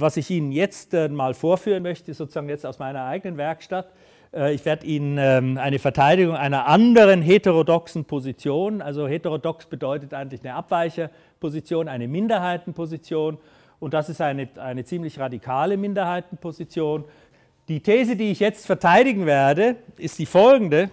Was ich Ihnen jetzt äh, mal vorführen möchte, sozusagen jetzt aus meiner eigenen Werkstatt. Äh, ich werde Ihnen ähm, eine Verteidigung einer anderen heterodoxen Position, also heterodox bedeutet eigentlich eine Abweicherposition, eine Minderheitenposition und das ist eine, eine ziemlich radikale Minderheitenposition. Die These, die ich jetzt verteidigen werde, ist die folgende,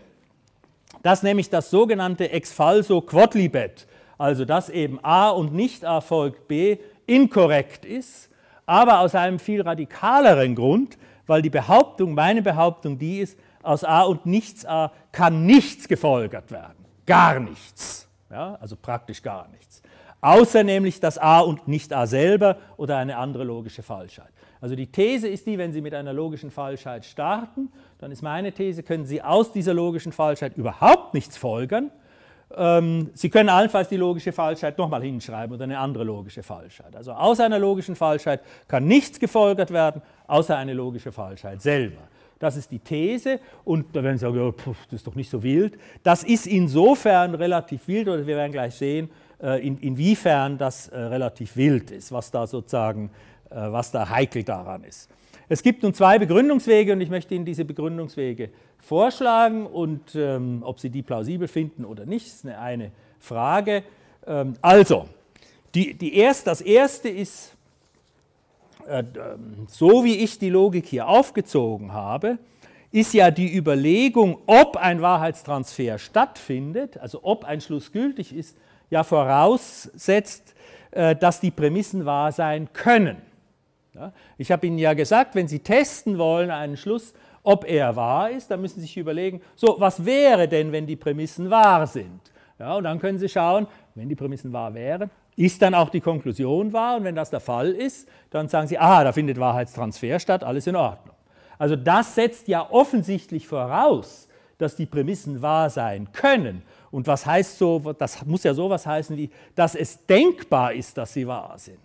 dass nämlich das sogenannte Ex falso quodlibet, also dass eben A und nicht A folgt B, inkorrekt ist aber aus einem viel radikaleren Grund, weil die Behauptung, meine Behauptung, die ist, aus A und nichts A kann nichts gefolgert werden. Gar nichts. Ja, also praktisch gar nichts. Außer nämlich das A und nicht A selber oder eine andere logische Falschheit. Also die These ist die, wenn Sie mit einer logischen Falschheit starten, dann ist meine These, können Sie aus dieser logischen Falschheit überhaupt nichts folgern, ähm, Sie können allenfalls die logische Falschheit nochmal hinschreiben oder eine andere logische Falschheit. Also aus einer logischen Falschheit kann nichts gefolgert werden, außer eine logische Falschheit selber. Das ist die These. Und da werden Sie sagen, ja, pf, das ist doch nicht so wild. Das ist insofern relativ wild, oder wir werden gleich sehen, äh, in, inwiefern das äh, relativ wild ist, was da sozusagen, äh, was da heikel daran ist. Es gibt nun zwei Begründungswege und ich möchte Ihnen diese Begründungswege vorschlagen und ähm, ob Sie die plausibel finden oder nicht, ist eine, eine Frage. Ähm, also, die, die erst, das erste ist, äh, ähm, so wie ich die Logik hier aufgezogen habe, ist ja die Überlegung, ob ein Wahrheitstransfer stattfindet, also ob ein Schluss gültig ist, ja voraussetzt, äh, dass die Prämissen wahr sein können. Ich habe Ihnen ja gesagt, wenn Sie testen wollen, einen Schluss, ob er wahr ist, dann müssen Sie sich überlegen, so, was wäre denn, wenn die Prämissen wahr sind? Ja, und dann können Sie schauen, wenn die Prämissen wahr wären, ist dann auch die Konklusion wahr? Und wenn das der Fall ist, dann sagen Sie, ah, da findet Wahrheitstransfer statt, alles in Ordnung. Also das setzt ja offensichtlich voraus, dass die Prämissen wahr sein können. Und was heißt so, das muss ja sowas heißen wie, dass es denkbar ist, dass sie wahr sind.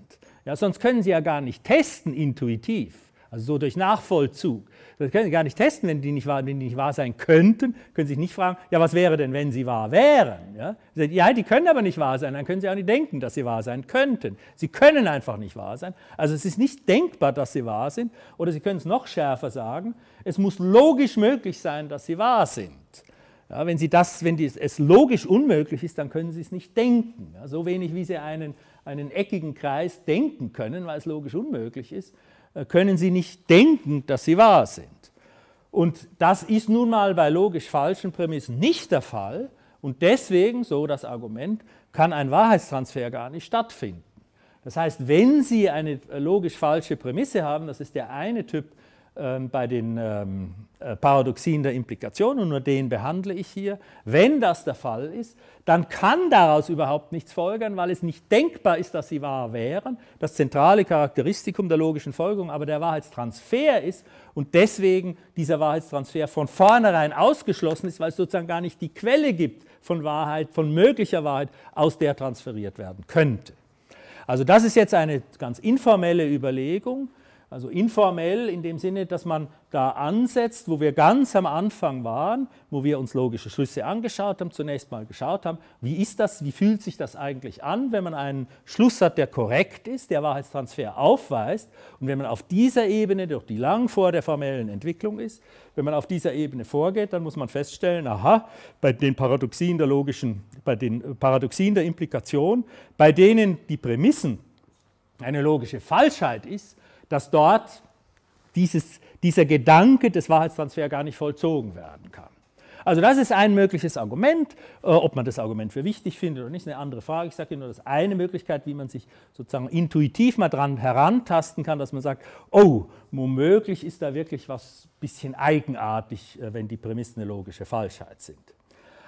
Ja, sonst können Sie ja gar nicht testen intuitiv, also so durch Nachvollzug. Das können Sie gar nicht testen, wenn die nicht wahr, wenn die nicht wahr sein könnten. Können Sie sich nicht fragen, ja, was wäre denn, wenn sie wahr wären? Ja? ja, die können aber nicht wahr sein, dann können Sie auch nicht denken, dass sie wahr sein könnten. Sie können einfach nicht wahr sein. Also es ist nicht denkbar, dass sie wahr sind. Oder Sie können es noch schärfer sagen, es muss logisch möglich sein, dass sie wahr sind. Ja, wenn Sie das, wenn die, es logisch unmöglich ist, dann können Sie es nicht denken. Ja, so wenig, wie Sie einen einen eckigen Kreis denken können, weil es logisch unmöglich ist, äh, können sie nicht denken, dass sie wahr sind. Und das ist nun mal bei logisch falschen Prämissen nicht der Fall. Und deswegen, so das Argument, kann ein Wahrheitstransfer gar nicht stattfinden. Das heißt, wenn Sie eine logisch falsche Prämisse haben, das ist der eine Typ ähm, bei den ähm, äh, Paradoxien der Implikation und nur den behandle ich hier. Wenn das der Fall ist, dann kann daraus überhaupt nichts folgern, weil es nicht denkbar ist, dass sie wahr wären. Das zentrale Charakteristikum der logischen Folgerung aber der Wahrheitstransfer ist und deswegen dieser Wahrheitstransfer von vornherein ausgeschlossen ist, weil es sozusagen gar nicht die Quelle gibt von Wahrheit, von möglicher Wahrheit, aus der transferiert werden könnte. Also das ist jetzt eine ganz informelle Überlegung also informell in dem Sinne, dass man da ansetzt, wo wir ganz am Anfang waren, wo wir uns logische Schlüsse angeschaut haben, zunächst mal geschaut haben, wie ist das, wie fühlt sich das eigentlich an, wenn man einen Schluss hat, der korrekt ist, der Wahrheitstransfer aufweist und wenn man auf dieser Ebene, durch die lang vor der formellen Entwicklung ist, wenn man auf dieser Ebene vorgeht, dann muss man feststellen, aha, bei den Paradoxien der logischen, bei den Paradoxien der Implikation, bei denen die Prämissen eine logische Falschheit ist, dass dort dieses, dieser Gedanke des Wahrheitstransfers gar nicht vollzogen werden kann. Also das ist ein mögliches Argument. Äh, ob man das Argument für wichtig findet oder nicht, ist eine andere Frage. Ich sage Ihnen nur, dass eine Möglichkeit, wie man sich sozusagen intuitiv mal dran herantasten kann, dass man sagt, oh, womöglich ist da wirklich was ein bisschen eigenartig, äh, wenn die Prämissen eine logische Falschheit sind.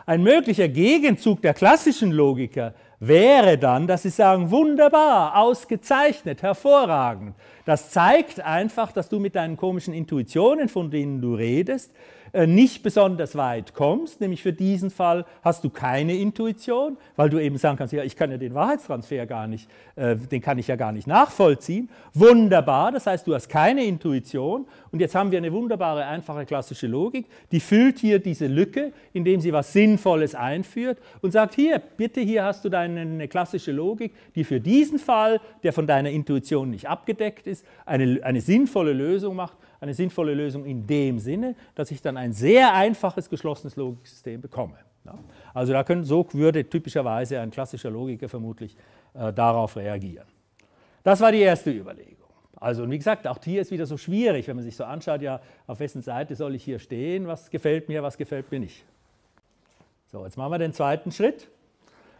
Ein möglicher Gegenzug der klassischen Logiker wäre dann, dass sie sagen, wunderbar, ausgezeichnet, hervorragend. Das zeigt einfach, dass du mit deinen komischen Intuitionen, von denen du redest, äh, nicht besonders weit kommst, nämlich für diesen Fall hast du keine Intuition, weil du eben sagen kannst, ja, ich kann ja den Wahrheitstransfer gar nicht, äh, den kann ich ja gar nicht nachvollziehen. Wunderbar, das heißt, du hast keine Intuition und jetzt haben wir eine wunderbare, einfache klassische Logik, die füllt hier diese Lücke, indem sie was Sinnvolles einführt und sagt, hier, bitte, hier hast du deine klassische Logik, die für diesen Fall, der von deiner Intuition nicht abgedeckt ist, eine, eine sinnvolle Lösung macht eine sinnvolle Lösung in dem Sinne, dass ich dann ein sehr einfaches geschlossenes Logiksystem bekomme. Ja. Also da können, so würde typischerweise ein klassischer Logiker vermutlich äh, darauf reagieren. Das war die erste Überlegung. Also, und wie gesagt, auch hier ist wieder so schwierig, wenn man sich so anschaut, ja, auf wessen Seite soll ich hier stehen, was gefällt mir, was gefällt mir nicht. So, jetzt machen wir den zweiten Schritt.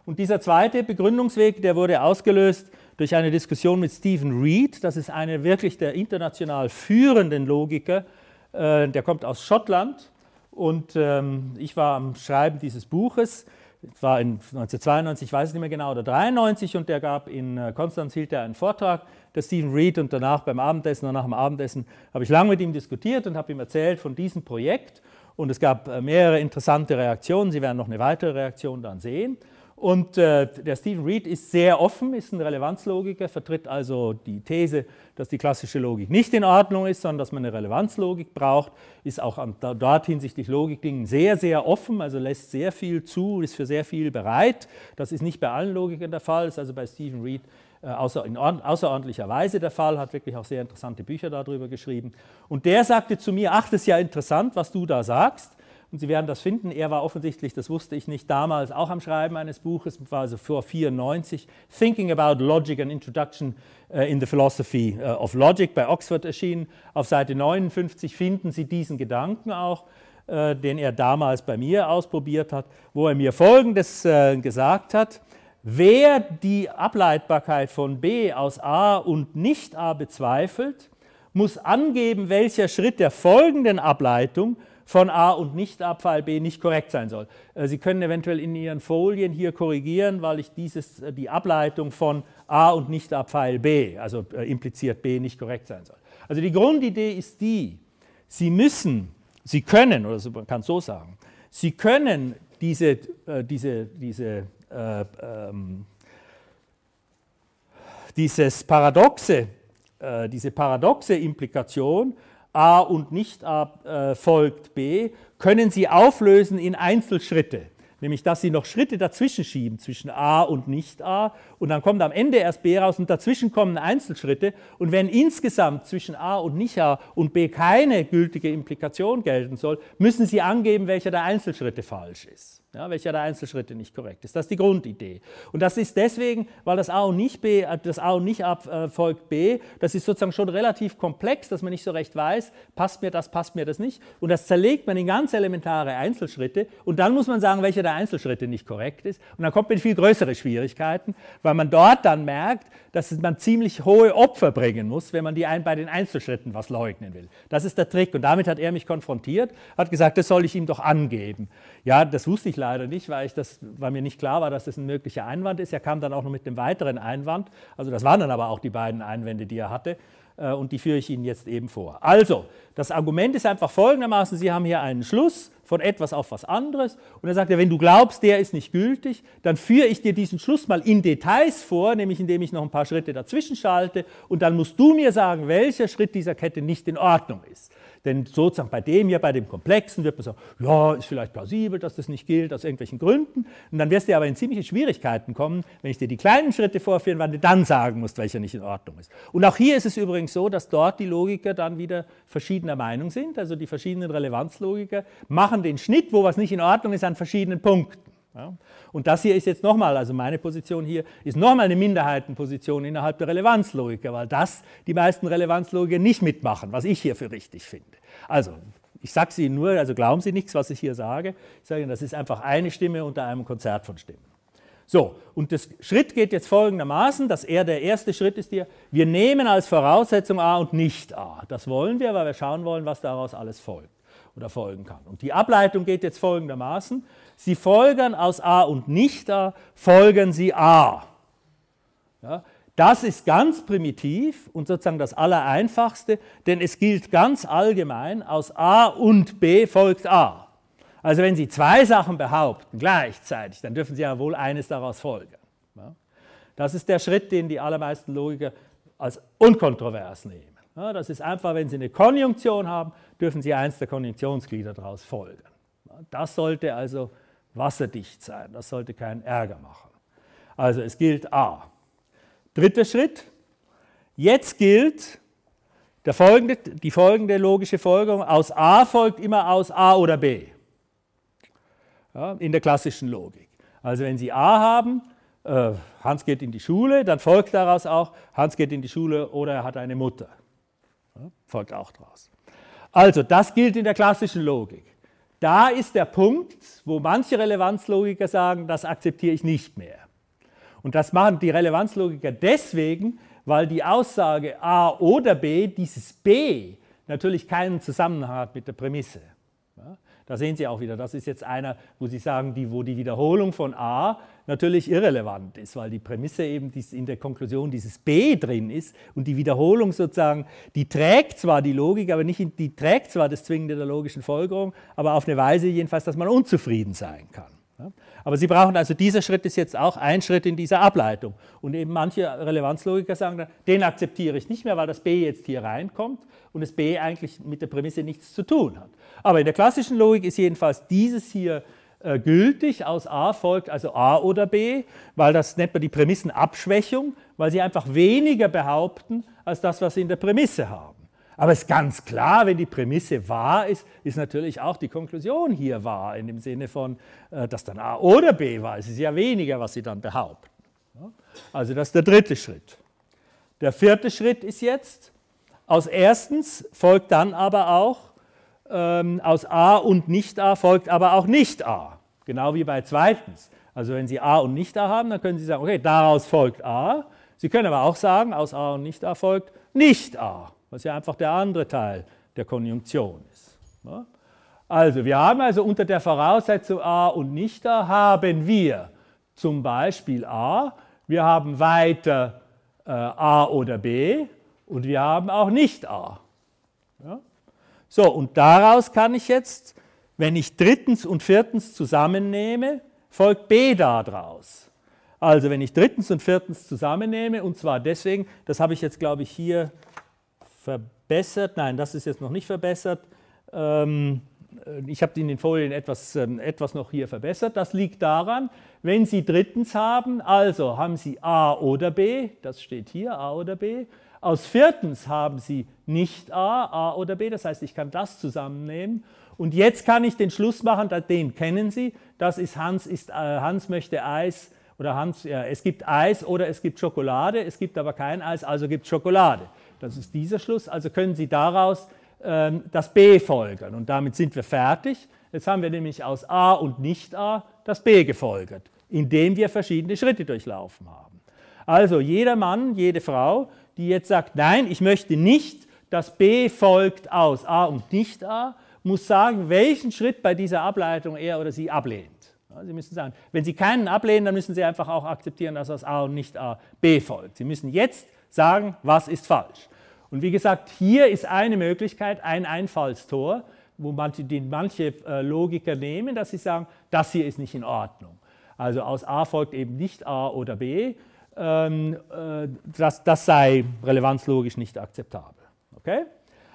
Und dieser zweite Begründungsweg, der wurde ausgelöst durch eine Diskussion mit Stephen Reed, das ist einer wirklich der international führenden Logiker, äh, der kommt aus Schottland und ähm, ich war am Schreiben dieses Buches, das war in 1992, ich weiß es nicht mehr genau, oder 93 und der gab in äh, Konstanz, hielt er einen Vortrag, der Stephen Reed und danach beim Abendessen und nach dem Abendessen habe ich lange mit ihm diskutiert und habe ihm erzählt von diesem Projekt und es gab äh, mehrere interessante Reaktionen, Sie werden noch eine weitere Reaktion dann sehen. Und äh, der Stephen Reed ist sehr offen, ist ein Relevanzlogiker, vertritt also die These, dass die klassische Logik nicht in Ordnung ist, sondern dass man eine Relevanzlogik braucht, ist auch an, dort hinsichtlich Logikdingen sehr, sehr offen, also lässt sehr viel zu, ist für sehr viel bereit. Das ist nicht bei allen Logikern der Fall, ist also bei Stephen Reed äh, außer, in außerordentlicher Weise der Fall, hat wirklich auch sehr interessante Bücher darüber geschrieben. Und der sagte zu mir, ach, das ist ja interessant, was du da sagst. Und Sie werden das finden. Er war offensichtlich, das wusste ich nicht, damals auch am Schreiben eines Buches, war also vor 94, Thinking About Logic, and Introduction äh, in the Philosophy äh, of Logic bei Oxford erschienen. Auf Seite 59 finden Sie diesen Gedanken auch, äh, den er damals bei mir ausprobiert hat, wo er mir Folgendes gesagt hat. Wer die Ableitbarkeit von B aus A und nicht A bezweifelt, muss angeben, welcher Schritt der folgenden Ableitung – von A und nicht Nichtabfall B nicht korrekt sein soll. Äh, Sie können eventuell in Ihren Folien hier korrigieren, weil ich dieses, äh, die Ableitung von A und nicht Nichtabfall B, also äh, impliziert B, nicht korrekt sein soll. Also die Grundidee ist die, Sie müssen, Sie können, oder man kann es so sagen, Sie können diese, diese, diese, äh, ähm, dieses paradoxe, äh, diese paradoxe Implikation A und nicht A äh, folgt B, können Sie auflösen in Einzelschritte. Nämlich, dass Sie noch Schritte dazwischen schieben, zwischen A und nicht A. Und dann kommt am Ende erst B raus und dazwischen kommen Einzelschritte. Und wenn insgesamt zwischen A und nicht A und B keine gültige Implikation gelten soll, müssen Sie angeben, welcher der Einzelschritte falsch ist ja, welcher der Einzelschritte nicht korrekt ist. Das ist die Grundidee. Und das ist deswegen, weil das A und nicht B, äh, das A und nicht abfolgt äh, B, das ist sozusagen schon relativ komplex, dass man nicht so recht weiß, passt mir das, passt mir das nicht. Und das zerlegt man in ganz elementare Einzelschritte. Und dann muss man sagen, welcher der Einzelschritte nicht korrekt ist. Und dann kommt man in viel größere Schwierigkeiten, weil man dort dann merkt, dass man ziemlich hohe Opfer bringen muss, wenn man die ein, bei den Einzelschritten was leugnen will. Das ist der Trick. Und damit hat er mich konfrontiert, hat gesagt, das soll ich ihm doch angeben. Ja, das wusste ich leider nicht, weil, ich das, weil mir nicht klar war, dass das ein möglicher Einwand ist. Er kam dann auch noch mit einem weiteren Einwand. Also das waren dann aber auch die beiden Einwände, die er hatte. Äh, und die führe ich Ihnen jetzt eben vor. Also, das Argument ist einfach folgendermaßen, Sie haben hier einen Schluss, von etwas auf was anderes. Und dann sagt er, wenn du glaubst, der ist nicht gültig, dann führe ich dir diesen Schluss mal in Details vor, nämlich indem ich noch ein paar Schritte dazwischen schalte. Und dann musst du mir sagen, welcher Schritt dieser Kette nicht in Ordnung ist. Denn sozusagen bei dem hier, bei dem Komplexen, wird man sagen, ja, ist vielleicht plausibel, dass das nicht gilt, aus irgendwelchen Gründen. Und dann wirst du aber in ziemliche Schwierigkeiten kommen, wenn ich dir die kleinen Schritte vorführen, weil du dann sagen musst, welcher nicht in Ordnung ist. Und auch hier ist es übrigens so, dass dort die Logiker dann wieder verschiedener Meinung sind. Also die verschiedenen Relevanzlogiker machen machen den Schnitt, wo was nicht in Ordnung ist, an verschiedenen Punkten. Ja? Und das hier ist jetzt nochmal, also meine Position hier, ist nochmal eine Minderheitenposition innerhalb der Relevanzlogiker, weil das die meisten Relevanzlogiker nicht mitmachen, was ich hier für richtig finde. Also, ich sage es Ihnen nur, also glauben Sie nichts, was ich hier sage. Ich sage Ihnen, das ist einfach eine Stimme unter einem Konzert von Stimmen. So, und der Schritt geht jetzt folgendermaßen, dass er der erste Schritt ist hier, wir nehmen als Voraussetzung A und nicht A. Das wollen wir, weil wir schauen wollen, was daraus alles folgt oder folgen kann. Und die Ableitung geht jetzt folgendermaßen. Sie folgern aus A und nicht A, folgen Sie A. Ja, das ist ganz primitiv und sozusagen das Allereinfachste, denn es gilt ganz allgemein, aus A und B folgt A. Also wenn Sie zwei Sachen behaupten gleichzeitig, dann dürfen Sie ja wohl eines daraus folgen. Das ist der Schritt, den die allermeisten Logiker als unkontrovers nehmen. Das ist einfach, wenn Sie eine Konjunktion haben, dürfen Sie eins der Konjunktionsglieder daraus folgen. Das sollte also wasserdicht sein, das sollte keinen Ärger machen. Also es gilt A. Dritter Schritt, jetzt gilt folgende, die folgende logische Folgerung, aus A folgt immer aus A oder B ja, in der klassischen Logik. Also wenn Sie A haben, äh, Hans geht in die Schule, dann folgt daraus auch, Hans geht in die Schule oder er hat eine Mutter. Ja, folgt auch daraus. Also, das gilt in der klassischen Logik. Da ist der Punkt, wo manche Relevanzlogiker sagen, das akzeptiere ich nicht mehr. Und das machen die Relevanzlogiker deswegen, weil die Aussage A oder B, dieses B, natürlich keinen Zusammenhang hat mit der Prämisse. Da sehen Sie auch wieder, das ist jetzt einer, wo Sie sagen, die, wo die Wiederholung von A natürlich irrelevant ist, weil die Prämisse eben in der Konklusion dieses B drin ist und die Wiederholung sozusagen, die trägt zwar die Logik, aber nicht in, die trägt zwar das Zwingende der logischen Folgerung, aber auf eine Weise jedenfalls, dass man unzufrieden sein kann. Aber Sie brauchen also, dieser Schritt ist jetzt auch ein Schritt in dieser Ableitung. Und eben manche Relevanzlogiker sagen dann, den akzeptiere ich nicht mehr, weil das B jetzt hier reinkommt und das B eigentlich mit der Prämisse nichts zu tun hat. Aber in der klassischen Logik ist jedenfalls dieses hier äh, gültig. Aus A folgt also A oder B, weil das nennt man die Prämissenabschwächung, weil sie einfach weniger behaupten als das, was sie in der Prämisse haben. Aber es ist ganz klar, wenn die Prämisse wahr ist, ist natürlich auch die Konklusion hier wahr, in dem Sinne von, äh, dass dann A oder B wahr ist. Es ist ja weniger, was sie dann behaupten. Also das ist der dritte Schritt. Der vierte Schritt ist jetzt, aus erstens folgt dann aber auch, ähm, aus A und nicht A folgt aber auch nicht A. Genau wie bei zweitens. Also wenn Sie A und nicht A haben, dann können Sie sagen, okay, daraus folgt A. Sie können aber auch sagen, aus A und nicht A folgt nicht A, was ja einfach der andere Teil der Konjunktion ist. Ja? Ne? Also wir haben also unter der Voraussetzung A und nicht A haben wir zum Beispiel A, wir haben weiter äh, A oder B und wir haben auch nicht A. Ja? So, und daraus kann ich jetzt, wenn ich drittens und viertens zusammennehme, folgt B daraus. Also wenn ich drittens und viertens zusammennehme, und zwar deswegen, das habe ich jetzt, glaube ich, hier verbessert. Nein, das ist jetzt noch nicht verbessert. Ähm, ich habe in den Folien etwas, ähm, etwas noch hier verbessert. Das liegt daran, wenn Sie drittens haben, also haben Sie A oder B, das steht hier, A oder B. Aus viertens haben Sie nicht A, A oder B. Das heißt, ich kann das zusammennehmen. Und jetzt kann ich den Schluss machen, den kennen Sie. Das ist Hans, ist, äh, Hans möchte Eis oder Hans, ja, es gibt Eis oder es gibt Schokolade. Es gibt aber kein Eis, also gibt es Schokolade. Das ist dieser Schluss. Also können Sie daraus ähm, das B folgern. Und damit sind wir fertig. Jetzt haben wir nämlich aus A und nicht A das B gefolgert, indem wir verschiedene Schritte durchlaufen haben. Also jeder Mann, jede Frau, die jetzt sagt, nein, ich möchte nicht das B folgt aus A und nicht A, muss sagen, welchen Schritt bei dieser Ableitung er oder sie ablehnt. Sie müssen sagen, wenn Sie keinen ablehnen, dann müssen Sie einfach auch akzeptieren, dass aus A und nicht A B folgt. Sie müssen jetzt sagen, was ist falsch. Und wie gesagt, hier ist eine Möglichkeit, ein Einfallstor, wo manche, den manche äh, Logiker nehmen, dass sie sagen, das hier ist nicht in Ordnung. Also aus A folgt eben nicht A oder B. Ähm, äh, das, das sei relevanzlogisch nicht akzeptabel. Okay?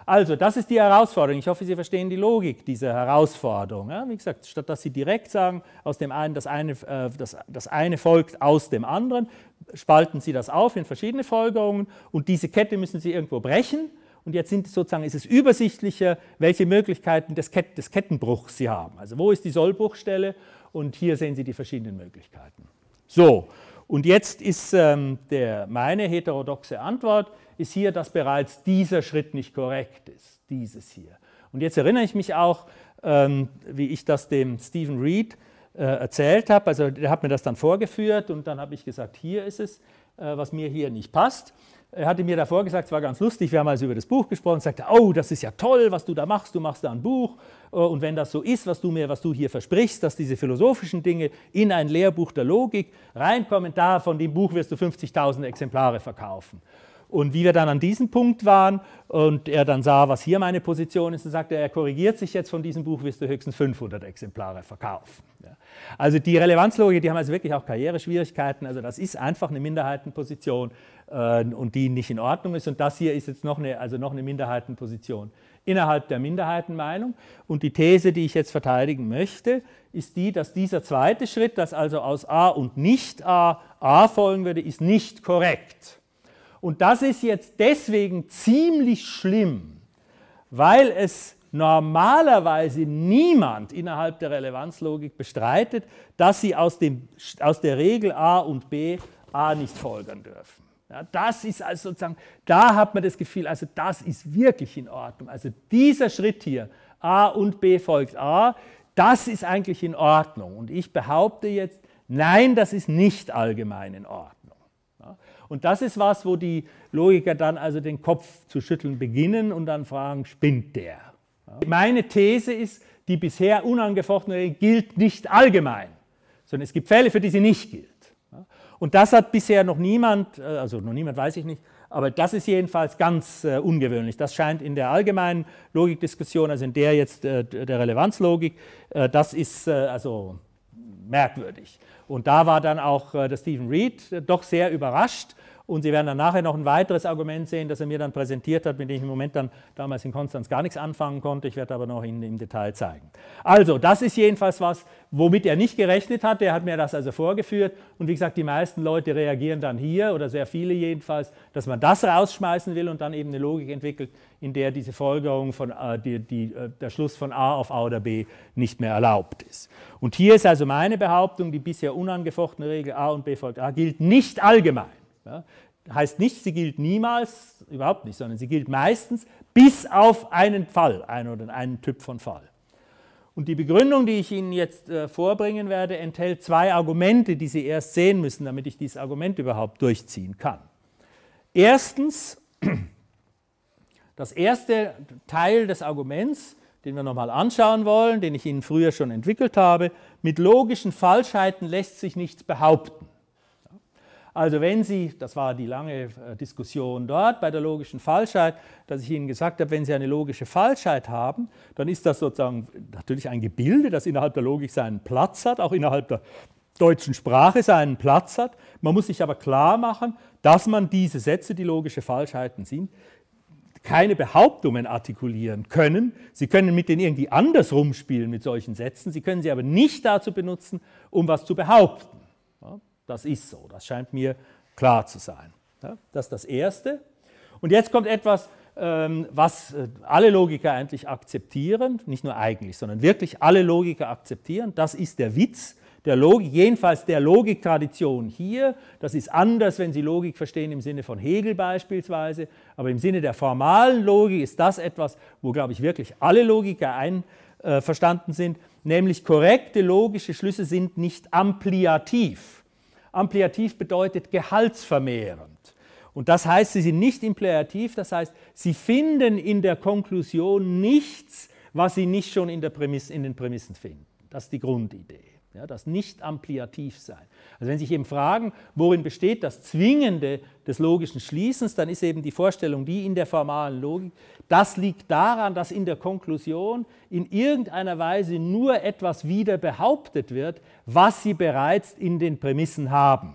Also, das ist die Herausforderung. Ich hoffe, Sie verstehen die Logik dieser Herausforderung. Ja, wie gesagt, statt dass Sie direkt sagen, aus dem einen, das eine, äh, das, das eine folgt aus dem anderen, spalten Sie das auf in verschiedene Folgerungen und diese Kette müssen Sie irgendwo brechen. Und jetzt sind sozusagen, ist es übersichtlicher, welche Möglichkeiten des, Ket des Kettenbruchs Sie haben. Also, wo ist die Sollbruchstelle? Und hier sehen Sie die verschiedenen Möglichkeiten. So, und jetzt ist ähm, der, meine heterodoxe Antwort, ist hier, dass bereits dieser Schritt nicht korrekt ist, dieses hier. Und jetzt erinnere ich mich auch, ähm, wie ich das dem Stephen Reed äh, erzählt habe. Also der hat mir das dann vorgeführt und dann habe ich gesagt, hier ist es, äh, was mir hier nicht passt. Er hatte mir davor gesagt, es war ganz lustig, wir haben also über das Buch gesprochen, sagte, oh, das ist ja toll, was du da machst, du machst da ein Buch äh, und wenn das so ist, was du mir, was du hier versprichst, dass diese philosophischen Dinge in ein Lehrbuch der Logik reinkommen, da von dem Buch wirst du 50.000 Exemplare verkaufen. Und wie wir dann an diesem Punkt waren und er dann sah, was hier meine Position ist, dann sagte er, er korrigiert sich jetzt von diesem Buch, wirst du höchstens 500 Exemplare verkaufen. Ja. Also die Relevanzlogik, die haben also wirklich auch Karriereschwierigkeiten. Also das ist einfach eine Minderheitenposition äh, und die nicht in Ordnung ist. Und das hier ist jetzt noch eine, also noch eine Minderheitenposition innerhalb der Minderheitenmeinung. Und die These, die ich jetzt verteidigen möchte, ist die, dass dieser zweite Schritt, dass also aus A und nicht A A folgen würde, ist nicht korrekt. Und das ist jetzt deswegen ziemlich schlimm, weil es normalerweise niemand innerhalb der Relevanzlogik bestreitet, dass sie aus, dem, aus der Regel A und B A nicht folgern dürfen. Ja, das ist also sozusagen, da hat man das Gefühl, also das ist wirklich in Ordnung. Also dieser Schritt hier, A und B folgt A, das ist eigentlich in Ordnung. Und ich behaupte jetzt, nein, das ist nicht allgemein in Ordnung. Und das ist was, wo die Logiker dann also den Kopf zu schütteln beginnen und dann fragen, spinnt der? Meine These ist, die bisher unangefochtene Regel gilt nicht allgemein, sondern es gibt Fälle, für die sie nicht gilt. Und das hat bisher noch niemand, äh, also noch niemand weiß ich nicht, aber das ist jedenfalls ganz äh, ungewöhnlich. Das scheint in der allgemeinen Logikdiskussion, also in der jetzt äh, der Relevanzlogik, äh, das ist äh, also merkwürdig. Und da war dann auch äh, der Stephen Reed äh, doch sehr überrascht, und Sie werden dann nachher noch ein weiteres Argument sehen, das er mir dann präsentiert hat, mit dem ich im Moment dann damals in Konstanz gar nichts anfangen konnte. Ich werde aber noch Ihnen im Detail zeigen. Also, das ist jedenfalls was, womit er nicht gerechnet hat. Er hat mir das also vorgeführt. Und wie gesagt, die meisten Leute reagieren dann hier, oder sehr viele jedenfalls, dass man das rausschmeißen will und dann eben eine Logik entwickelt, in der diese Folgerung von äh, die, die, äh, der Schluss von A auf A oder B nicht mehr erlaubt ist. Und hier ist also meine Behauptung, die bisher unangefochtene Regel A und B folgt A gilt nicht allgemein. Ja? Heißt nicht, sie gilt niemals, überhaupt nicht, sondern sie gilt meistens bis auf einen Fall, einen oder einen Typ von Fall. Und die Begründung, die ich Ihnen jetzt äh, vorbringen werde, enthält zwei Argumente, die Sie erst sehen müssen, damit ich dieses Argument überhaupt durchziehen kann. Erstens, das erste Teil des Arguments, den wir nochmal anschauen wollen, den ich Ihnen früher schon entwickelt habe, mit logischen Falschheiten lässt sich nichts behaupten. Also wenn Sie, das war die lange äh, Diskussion dort bei der logischen Falschheit, dass ich Ihnen gesagt habe, wenn Sie eine logische Falschheit haben, dann ist das sozusagen natürlich ein Gebilde, das innerhalb der Logik seinen Platz hat, auch innerhalb der deutschen Sprache seinen Platz hat. Man muss sich aber klar machen, dass man diese Sätze, die logische Falschheiten sind, keine Behauptungen artikulieren können. Sie können mit denen irgendwie anders rumspielen mit solchen Sätzen. Sie können sie aber nicht dazu benutzen, um was zu behaupten. Das ist so, das scheint mir klar zu sein. Das ist das Erste. Und jetzt kommt etwas, ähm, was äh, alle Logiker eigentlich akzeptieren, nicht nur eigentlich, sondern wirklich alle Logiker akzeptieren. Das ist der Witz der Logik, jedenfalls der Logiktradition hier. Das ist anders, wenn Sie Logik verstehen im Sinne von Hegel beispielsweise, aber im Sinne der formalen Logik ist das etwas, wo, glaube ich, wirklich alle Logiker einverstanden äh, sind, nämlich korrekte logische Schlüsse sind nicht ampliativ. Ampliativ bedeutet gehaltsvermehrend. Und das heißt, sie sind nicht impliativ, das heißt, sie finden in der Konklusion nichts, was sie nicht schon in, Prämisse, in den Prämissen finden. Das ist die Grundidee ja, das nicht ampliativ sein Also wenn Sie sich eben fragen, worin besteht das Zwingende des logischen Schließens, dann ist eben die Vorstellung die in der formalen Logik, das liegt daran, dass in der Konklusion in irgendeiner Weise nur etwas wieder behauptet wird, was Sie bereits in den Prämissen haben.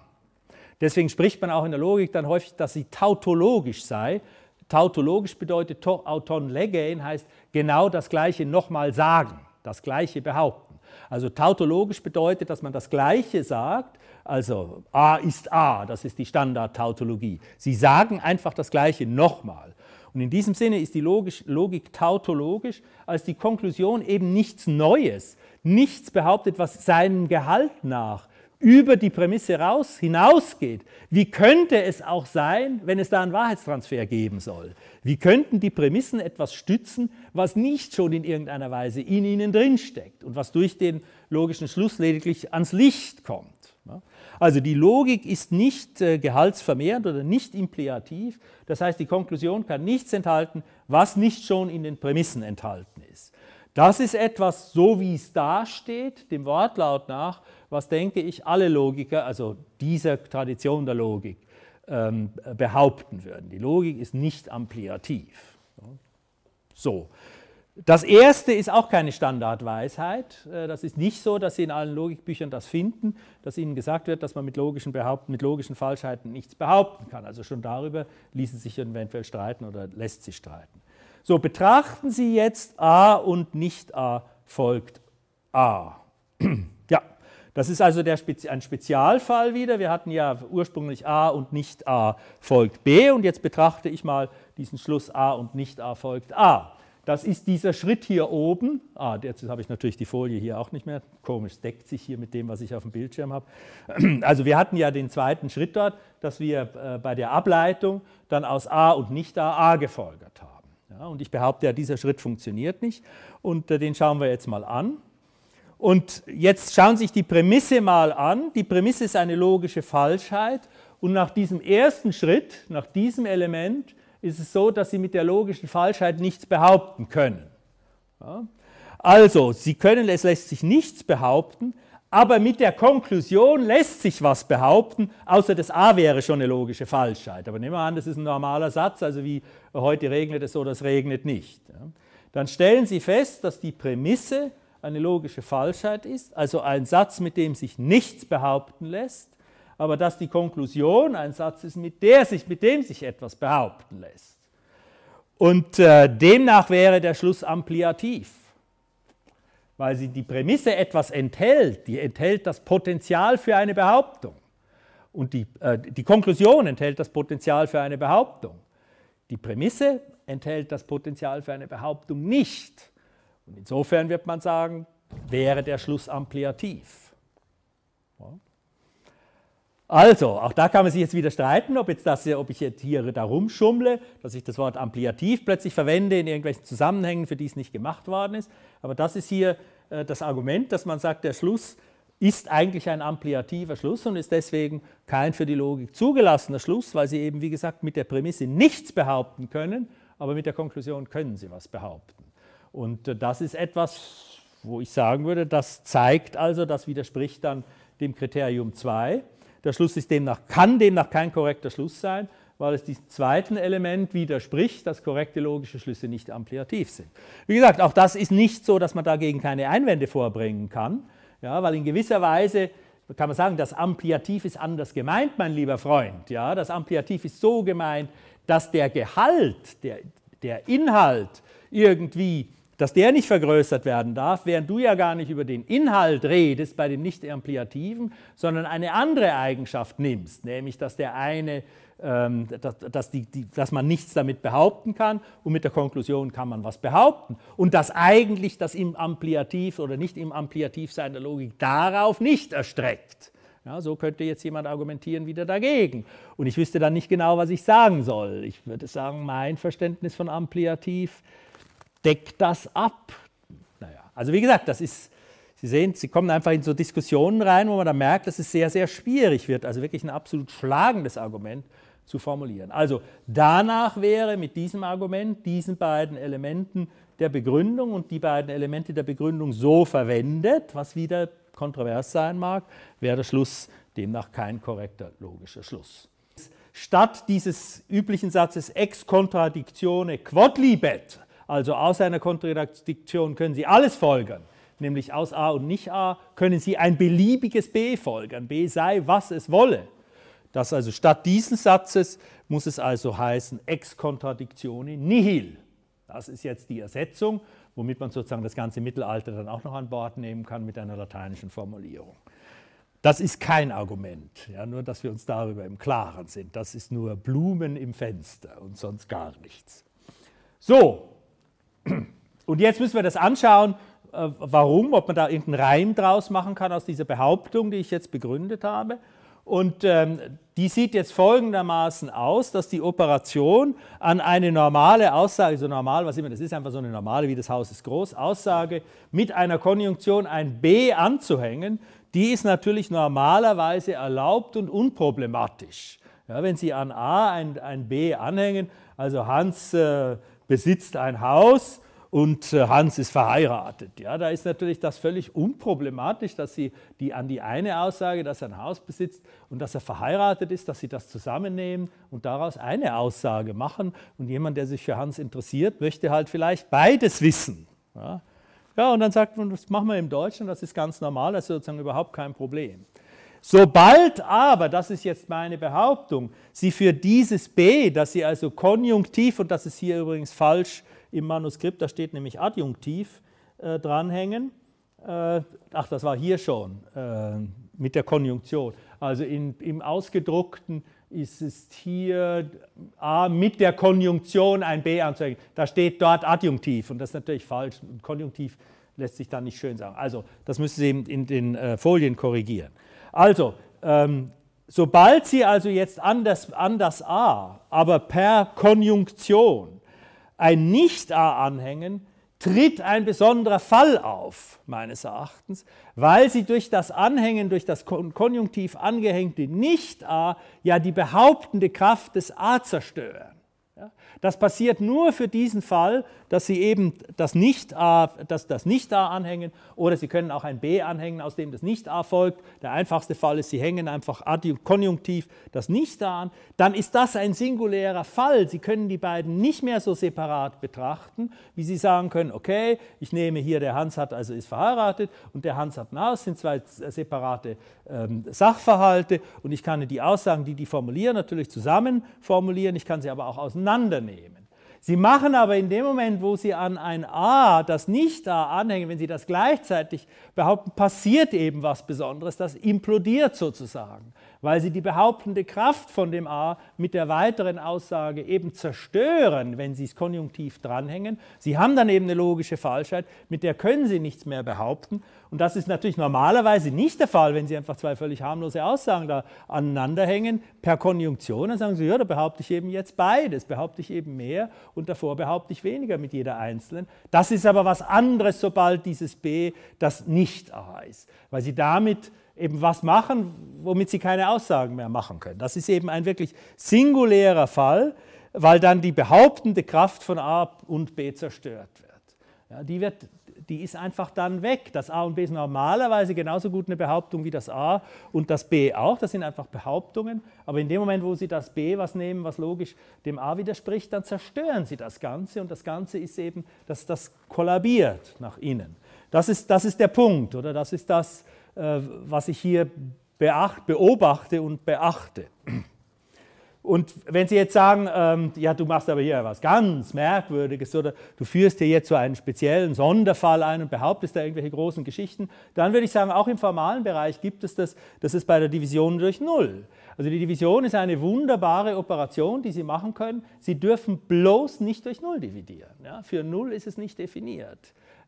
Deswegen spricht man auch in der Logik dann häufig, dass sie tautologisch sei. Tautologisch bedeutet auton legain, heißt genau das Gleiche nochmal sagen, das Gleiche behaupten. Also tautologisch bedeutet, dass man das Gleiche sagt, also A ist A, das ist die Standardtautologie. Sie sagen einfach das Gleiche nochmal. Und in diesem Sinne ist die Logisch, Logik tautologisch, als die Konklusion eben nichts Neues, nichts behauptet, was seinem Gehalt nach über die Prämisse raus hinausgeht. Wie könnte es auch sein, wenn es da einen Wahrheitstransfer geben soll? Wie könnten die Prämissen etwas stützen, was nicht schon in irgendeiner Weise in ihnen drinsteckt und was durch den logischen Schluss lediglich ans Licht kommt? Also die Logik ist nicht äh, gehaltsvermehrend oder nicht impliativ. Das heißt, die Konklusion kann nichts enthalten, was nicht schon in den Prämissen enthalten ist. Das ist etwas, so wie es dasteht, dem Wortlaut nach, was denke ich, alle Logiker, also dieser Tradition der Logik, ähm, behaupten würden. Die Logik ist nicht ampliativ. So. Das erste ist auch keine Standardweisheit. Äh, das ist nicht so, dass Sie in allen Logikbüchern das finden, dass Ihnen gesagt wird, dass man mit logischen, Behaupt mit logischen Falschheiten nichts behaupten kann. Also schon darüber ließen sich eventuell streiten oder lässt sich streiten. So, betrachten Sie jetzt A und nicht A folgt A. Das ist also der, ein Spezialfall wieder. Wir hatten ja ursprünglich A und nicht A folgt B und jetzt betrachte ich mal diesen Schluss A und nicht A folgt A. Das ist dieser Schritt hier oben. Ah, jetzt habe ich natürlich die Folie hier auch nicht mehr. Komisch, deckt sich hier mit dem, was ich auf dem Bildschirm habe. Also wir hatten ja den zweiten Schritt dort, dass wir äh, bei der Ableitung dann aus A und nicht A A gefolgert haben. Ja, und ich behaupte ja, dieser Schritt funktioniert nicht. Und äh, den schauen wir jetzt mal an. Und jetzt schauen Sie sich die Prämisse mal an. Die Prämisse ist eine logische Falschheit. Und nach diesem ersten Schritt, nach diesem Element, ist es so, dass Sie mit der logischen Falschheit nichts behaupten können. Ja? Also, Sie können, es lässt sich nichts behaupten, aber mit der Konklusion lässt sich was behaupten, außer das A wäre schon eine logische Falschheit. Aber nehmen wir an, das ist ein normaler Satz, also wie heute regnet es oder es regnet nicht. Ja? Dann stellen Sie fest, dass die Prämisse eine logische Falschheit ist, also ein Satz, mit dem sich nichts behaupten lässt, aber dass die Konklusion ein Satz ist, mit, der sich, mit dem sich etwas behaupten lässt. Und äh, demnach wäre der Schluss ampliativ, weil sie die Prämisse etwas enthält, die enthält das Potenzial für eine Behauptung. Und die, äh, die Konklusion enthält das Potenzial für eine Behauptung. Die Prämisse enthält das Potenzial für eine Behauptung nicht. Und insofern wird man sagen, wäre der Schluss ampliativ. Also, auch da kann man sich jetzt wieder streiten, ob, jetzt das, ob ich jetzt hier darum schummle, dass ich das Wort ampliativ plötzlich verwende in irgendwelchen Zusammenhängen, für die es nicht gemacht worden ist. Aber das ist hier äh, das Argument, dass man sagt, der Schluss ist eigentlich ein ampliativer Schluss und ist deswegen kein für die Logik zugelassener Schluss, weil sie eben, wie gesagt, mit der Prämisse nichts behaupten können, aber mit der Konklusion können sie was behaupten. Und äh, das ist etwas, wo ich sagen würde, das zeigt also, das widerspricht dann dem Kriterium 2. Der Schluss ist demnach, kann demnach kein korrekter Schluss sein, weil es diesem zweiten Element widerspricht, dass korrekte logische Schlüsse nicht ampliativ sind. Wie gesagt, auch das ist nicht so, dass man dagegen keine Einwände vorbringen kann, ja, weil in gewisser Weise kann man sagen, das Ampliativ ist anders gemeint, mein lieber Freund. Ja, das Ampliativ ist so gemeint, dass der Gehalt, der, der Inhalt irgendwie dass der nicht vergrößert werden darf, während du ja gar nicht über den Inhalt redest bei dem Nicht-Ampliativen, sondern eine andere Eigenschaft nimmst, nämlich dass der eine, ähm, dass, dass, die, die, dass man nichts damit behaupten kann und mit der Konklusion kann man was behaupten und dass eigentlich das im Ampliativ oder nicht im Ampliativ sein der Logik darauf nicht erstreckt. Ja, so könnte jetzt jemand argumentieren wieder dagegen. Und ich wüsste dann nicht genau, was ich sagen soll. Ich würde sagen, mein Verständnis von Ampliativ deckt das ab? Naja, also wie gesagt, das ist, Sie sehen, Sie kommen einfach in so Diskussionen rein, wo man dann merkt, dass es sehr, sehr schwierig wird, also wirklich ein absolut schlagendes Argument zu formulieren. Also danach wäre mit diesem Argument, diesen beiden Elementen der Begründung und die beiden Elemente der Begründung so verwendet, was wieder kontrovers sein mag, wäre der Schluss demnach kein korrekter logischer Schluss. Statt dieses üblichen Satzes ex contradictione quod libet, also aus einer Kontradiktion können Sie alles folgern, nämlich aus A und nicht A können Sie ein beliebiges B folgern. B sei, was es wolle. Das also statt dieses Satzes muss es also heißen ex contradictione nihil. Das ist jetzt die Ersetzung, womit man sozusagen das ganze Mittelalter dann auch noch an Bord nehmen kann mit einer lateinischen Formulierung. Das ist kein Argument, ja, nur dass wir uns darüber im Klaren sind. Das ist nur Blumen im Fenster und sonst gar nichts. So, und jetzt müssen wir das anschauen, äh, warum, ob man da irgendeinen Reim draus machen kann aus dieser Behauptung, die ich jetzt begründet habe. Und ähm, die sieht jetzt folgendermaßen aus, dass die Operation an eine normale Aussage, so normal, was immer das ist, einfach so eine normale, wie das Haus ist groß, Aussage mit einer Konjunktion ein B anzuhängen, die ist natürlich normalerweise erlaubt und unproblematisch. Ja, wenn Sie an A ein, ein B anhängen, also Hans äh, besitzt ein Haus und äh, Hans ist verheiratet. Ja, da ist natürlich das völlig unproblematisch, dass sie die, an die eine Aussage, dass er ein Haus besitzt und dass er verheiratet ist, dass sie das zusammennehmen und daraus eine Aussage machen. Und jemand, der sich für Hans interessiert, möchte halt vielleicht beides wissen. Ja, ja und dann sagt man, das machen wir im Deutschen, das ist ganz normal, das ist sozusagen überhaupt kein Problem. Sobald aber, das ist jetzt meine Behauptung, Sie für dieses B, dass Sie also konjunktiv, und das ist hier übrigens falsch im Manuskript, da steht nämlich adjunktiv äh, dranhängen, äh, ach, das war hier schon äh, mit der Konjunktion, also in, im ausgedruckten ist es hier A mit der Konjunktion ein B anzuhängen, Da steht dort Adjunktiv und das ist natürlich falsch. Konjunktiv lässt sich da nicht schön sagen. Also das müssen Sie eben in den äh, Folien korrigieren. Also, ähm, sobald Sie also jetzt an das, an das A, aber per Konjunktion ein Nicht-A anhängen, tritt ein besonderer Fall auf, meines Erachtens, weil sie durch das Anhängen, durch das konjunktiv angehängte Nicht-A ja die behauptende Kraft des A zerstören. Das passiert nur für diesen Fall, dass Sie eben das Nicht-A das, das nicht anhängen oder Sie können auch ein B anhängen, aus dem das Nicht-A folgt. Der einfachste Fall ist, Sie hängen einfach konjunktiv das Nicht-A an. Dann ist das ein singulärer Fall. Sie können die beiden nicht mehr so separat betrachten, wie Sie sagen können, okay, ich nehme hier, der Hans hat also ist verheiratet und der Hans hat ein Haus, sind zwei äh, separate ähm, Sachverhalte und ich kann die Aussagen, die die formulieren, natürlich zusammen formulieren, ich kann sie aber auch auseinandernehmen annehmen. Sie machen aber in dem Moment, wo Sie an ein A das Nicht-A anhängen, wenn Sie das gleichzeitig behaupten, passiert eben was Besonderes, das implodiert sozusagen weil sie die behauptende Kraft von dem A mit der weiteren Aussage eben zerstören, wenn sie es konjunktiv dranhängen. Sie haben dann eben eine logische Falschheit, mit der können sie nichts mehr behaupten. Und das ist natürlich normalerweise nicht der Fall, wenn sie einfach zwei völlig harmlose Aussagen da aneinanderhängen per Konjunktion. Dann sagen sie, ja, da behaupte ich eben jetzt beides, behaupte ich eben mehr und davor behaupte ich weniger mit jeder einzelnen. Das ist aber was anderes, sobald dieses B das Nicht-A ist, weil sie damit eben was machen, womit sie keine Aussagen mehr machen können. Das ist eben ein wirklich singulärer Fall, weil dann die behauptende Kraft von A und B zerstört wird. Ja, die, wird die ist einfach dann weg. Das A und B ist normalerweise genauso gut eine Behauptung wie das A und das B auch. Das sind einfach Behauptungen. Aber in dem Moment, wo Sie das B was nehmen, was logisch dem A widerspricht, dann zerstören Sie das Ganze. Und das Ganze ist eben, dass das kollabiert nach innen. Das ist, das ist der Punkt, oder? Das ist das, äh, was ich hier beacht, beobachte und beachte. Und wenn Sie jetzt sagen, ähm, ja, du machst aber hier was ganz Merkwürdiges oder du führst hier jetzt so einen speziellen Sonderfall ein und behauptest da irgendwelche großen Geschichten, dann würde ich sagen, auch im formalen Bereich gibt es das, das ist bei der Division durch Null. Also die Division ist eine wunderbare Operation, die Sie machen können. Sie dürfen bloß nicht durch Null dividieren. Ja? Für Null ist es nicht definiert.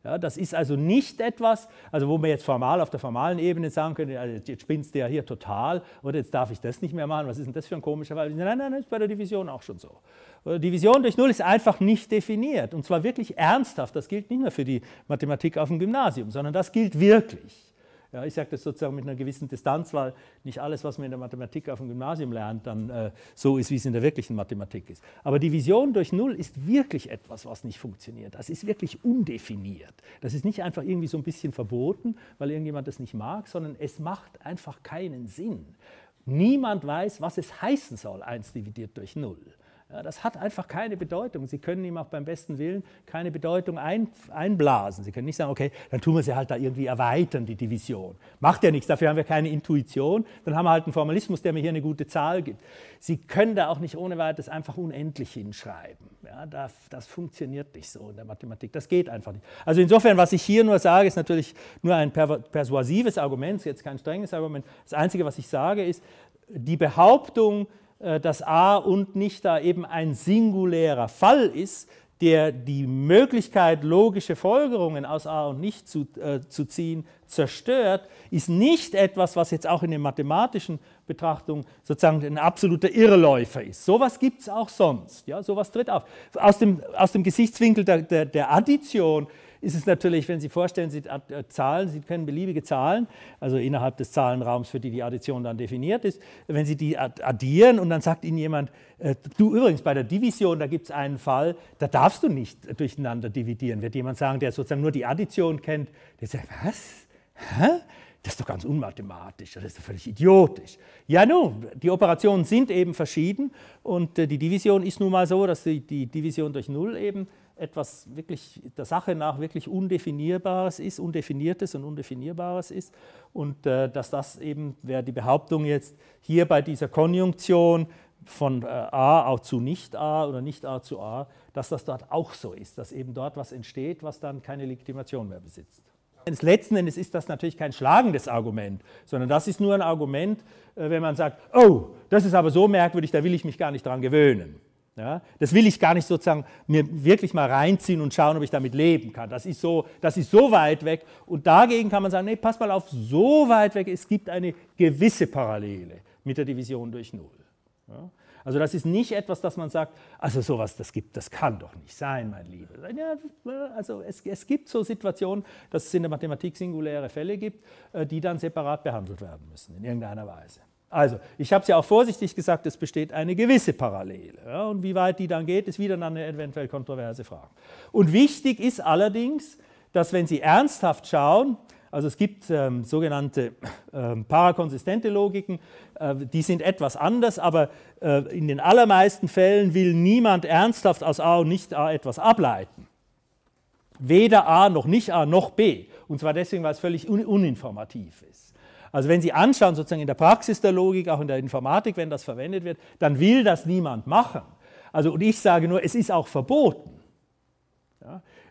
Ja, das ist also nicht etwas, also wo wir jetzt formal auf der formalen Ebene sagen können, also jetzt spinnst du ja hier total oder jetzt darf ich das nicht mehr machen, was ist denn das für ein komischer Fall? Nein, nein, das ist bei der Division auch schon so. Division durch Null ist einfach nicht definiert und zwar wirklich ernsthaft. Das gilt nicht nur für die Mathematik auf dem Gymnasium, sondern das gilt wirklich. Ja, ich sage das sozusagen mit einer gewissen Distanz, weil nicht alles, was man in der Mathematik auf dem Gymnasium lernt, dann äh, so ist, wie es in der wirklichen Mathematik ist. Aber Division durch Null ist wirklich etwas, was nicht funktioniert. Das ist wirklich undefiniert. Das ist nicht einfach irgendwie so ein bisschen verboten, weil irgendjemand das nicht mag, sondern es macht einfach keinen Sinn. Niemand weiß, was es heißen soll, 1 dividiert durch 0. Ja, das hat einfach keine Bedeutung. Sie können ihm auch beim besten Willen keine Bedeutung ein, einblasen. Sie können nicht sagen, okay, dann tun wir sie halt da irgendwie erweitern, die Division. Macht ja nichts, dafür haben wir keine Intuition. Dann haben wir halt einen Formalismus, der mir hier eine gute Zahl gibt. Sie können da auch nicht ohne weiteres einfach unendlich hinschreiben. Ja, das, das funktioniert nicht so in der Mathematik. Das geht einfach nicht. Also insofern, was ich hier nur sage, ist natürlich nur ein persuasives Argument, jetzt kein strenges Argument. Das Einzige, was ich sage, ist, die Behauptung, äh, dass A und nicht da eben ein singulärer Fall ist, der die Möglichkeit, logische Folgerungen aus A und nicht zu, äh, zu ziehen, zerstört, ist nicht etwas, was jetzt auch in der mathematischen Betrachtung sozusagen ein absoluter Irrläufer ist. Sowas gibt es auch sonst. Ja? Sowas tritt auf. Aus dem, aus dem Gesichtswinkel der, der, der Addition ist es natürlich, wenn Sie vorstellen, Sie äh, Zahlen, Sie können beliebige Zahlen, also innerhalb des Zahlenraums, für die die Addition dann definiert ist, wenn Sie die addieren und dann sagt Ihnen jemand, äh, du übrigens bei der Division, da gibt es einen Fall, da darfst du nicht durcheinander dividieren, wird jemand sagen, der sozusagen nur die Addition kennt, der sagt, was? Hä? Das ist doch ganz unmathematisch, das ist doch völlig idiotisch. Ja, nun, die Operationen sind eben verschieden und äh, die Division ist nun mal so, dass die Division durch Null eben etwas wirklich der Sache nach wirklich Undefinierbares ist, Undefiniertes und Undefinierbares ist. Und äh, dass das eben, wäre die Behauptung jetzt hier bei dieser Konjunktion von äh, A auch zu Nicht-A oder Nicht-A zu A, dass das dort auch so ist, dass eben dort was entsteht, was dann keine Legitimation mehr besitzt. Letzten Endes ist das natürlich kein schlagendes Argument, sondern das ist nur ein Argument, äh, wenn man sagt, oh, das ist aber so merkwürdig, da will ich mich gar nicht dran gewöhnen. Ja, das will ich gar nicht sozusagen mir wirklich mal reinziehen und schauen, ob ich damit leben kann. Das ist so, das ist so weit weg. Und dagegen kann man sagen, nee, pass mal auf, so weit weg, es gibt eine gewisse Parallele mit der Division durch Null. Ja, also das ist nicht etwas, dass man sagt, also sowas, das gibt, das kann doch nicht sein, mein Lieber. Ja, also es, es gibt so Situationen, dass es in der Mathematik singuläre Fälle gibt, äh, die dann separat behandelt werden müssen, in irgendeiner Weise. Also, ich habe es ja auch vorsichtig gesagt, es besteht eine gewisse Parallele. Ja, und wie weit die dann geht, ist wieder eine eventuell kontroverse Frage. Und wichtig ist allerdings, dass wenn Sie ernsthaft schauen, also es gibt ähm, sogenannte ähm, parakonsistente Logiken, äh, die sind etwas anders, aber äh, in den allermeisten Fällen will niemand ernsthaft aus A und nicht A etwas ableiten. Weder A noch nicht A noch B. Und zwar deswegen, weil es völlig un uninformativ ist. Also wenn Sie anschauen, sozusagen in der Praxis der Logik, auch in der Informatik, wenn das verwendet wird, dann will das niemand machen. Also und ich sage nur, es ist auch verboten.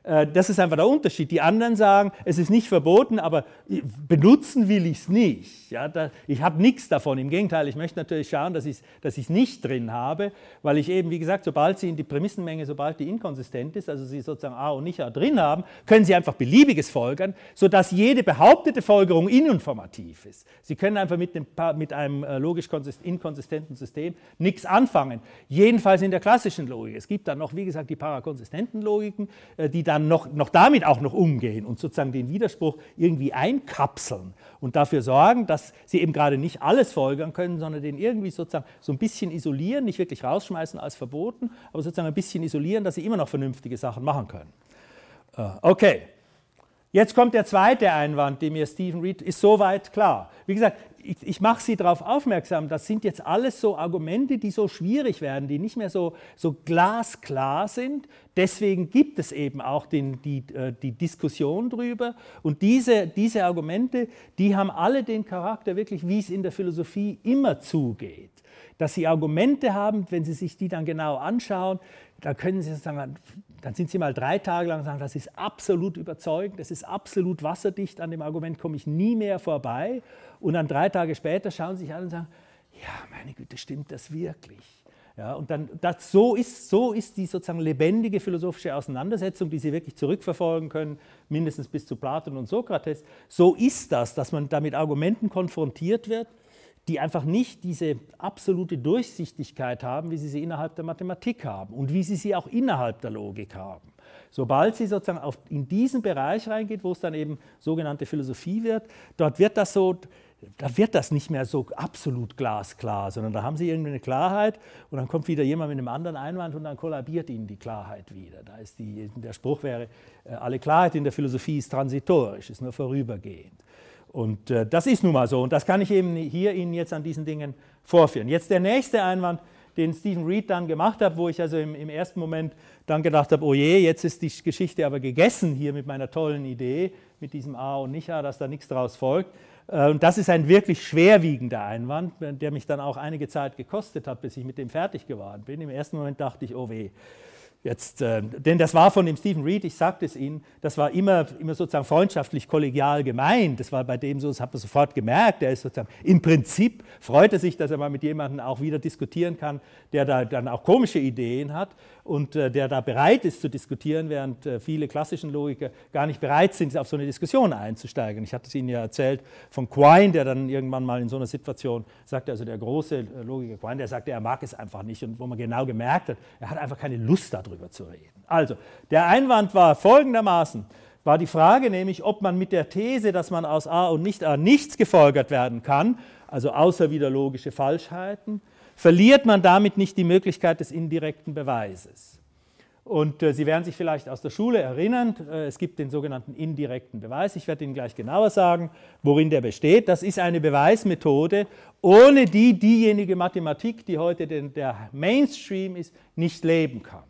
Äh, das ist einfach der Unterschied. Die anderen sagen, es ist nicht verboten, aber benutzen will ich es nicht. Ja, da, ich habe nichts davon. Im Gegenteil, ich möchte natürlich schauen, dass ich es dass nicht drin habe, weil ich eben, wie gesagt, sobald Sie in die Prämissenmenge, sobald die inkonsistent ist, also Sie sozusagen A und nicht A drin haben, können Sie einfach beliebiges folgern, sodass jede behauptete Folgerung ininformativ ist. Sie können einfach mit einem, mit einem äh, logisch inkonsistenten System nichts anfangen. Jedenfalls in der klassischen Logik. Es gibt dann noch, wie gesagt, die parakonsistenten Logiken, äh, die dann dann noch, noch damit auch noch umgehen und sozusagen den Widerspruch irgendwie einkapseln und dafür sorgen, dass sie eben gerade nicht alles folgern können, sondern den irgendwie sozusagen so ein bisschen isolieren, nicht wirklich rausschmeißen als verboten, aber sozusagen ein bisschen isolieren, dass sie immer noch vernünftige Sachen machen können. Äh, okay, Jetzt kommt der zweite Einwand, den mir Stephen Reed, ist soweit klar. Wie gesagt, ich, ich mache Sie darauf aufmerksam, das sind jetzt alles so Argumente, die so schwierig werden, die nicht mehr so, so glasklar sind. Deswegen gibt es eben auch den, die, äh, die Diskussion drüber. Und diese, diese Argumente, die haben alle den Charakter wirklich, wie es in der Philosophie immer zugeht dass sie Argumente haben, wenn sie sich die dann genau anschauen, da können sie sagen, dann sind sie mal drei Tage lang und sagen, das ist absolut überzeugend, das ist absolut wasserdicht, an dem Argument komme ich nie mehr vorbei. Und dann drei Tage später schauen sie sich an und sagen, ja, meine Güte, stimmt das wirklich? Ja, und dann, das, so, ist, so ist die sozusagen lebendige philosophische Auseinandersetzung, die Sie wirklich zurückverfolgen können, mindestens bis zu Platon und Sokrates. So ist das, dass man da mit Argumenten konfrontiert wird die einfach nicht diese absolute Durchsichtigkeit haben, wie sie sie innerhalb der Mathematik haben und wie sie sie auch innerhalb der Logik haben. Sobald sie sozusagen auf, in diesen Bereich reingeht, wo es dann eben sogenannte Philosophie wird, dort wird das so, da wird das nicht mehr so absolut glasklar, sondern da haben sie irgendwie eine Klarheit und dann kommt wieder jemand mit einem anderen Einwand und dann kollabiert ihnen die Klarheit wieder. Da ist die, der Spruch wäre, äh, alle Klarheit in der Philosophie ist transitorisch, ist nur vorübergehend. Und äh, das ist nun mal so. Und das kann ich eben hier Ihnen jetzt an diesen Dingen vorführen. Jetzt der nächste Einwand, den Stephen Reed dann gemacht hat, wo ich also im, im ersten Moment dann gedacht habe, oh je, jetzt ist die Geschichte aber gegessen hier mit meiner tollen Idee, mit diesem A und nicht A, dass da nichts draus folgt. Äh, und das ist ein wirklich schwerwiegender Einwand, der mich dann auch einige Zeit gekostet hat, bis ich mit dem fertig geworden bin. Im ersten Moment dachte ich, oh weh. Jetzt, äh, denn das war von dem Stephen Reed, ich sagte es Ihnen, das war immer, immer sozusagen freundschaftlich, kollegial gemeint. Das war bei dem so, das hat man sofort gemerkt. Er ist sozusagen, im Prinzip freut er sich, dass er mal mit jemandem auch wieder diskutieren kann, der da dann auch komische Ideen hat und äh, der da bereit ist zu diskutieren, während äh, viele klassischen Logiker gar nicht bereit sind, auf so eine Diskussion einzusteigen. Ich hatte es Ihnen ja erzählt von Quine, der dann irgendwann mal in so einer Situation sagte, also der große äh, Logiker Quine, der sagte, er mag es einfach nicht und wo man genau gemerkt hat, er hat einfach keine Lust darüber zu reden. Also, der Einwand war folgendermaßen, war die Frage nämlich, ob man mit der These, dass man aus A und nicht A nichts gefolgert werden kann, also außer wieder logische Falschheiten, verliert man damit nicht die Möglichkeit des indirekten Beweises. Und äh, Sie werden sich vielleicht aus der Schule erinnern, äh, es gibt den sogenannten indirekten Beweis. Ich werde Ihnen gleich genauer sagen, worin der besteht. Das ist eine Beweismethode, ohne die diejenige Mathematik, die heute der Mainstream ist, nicht leben kann.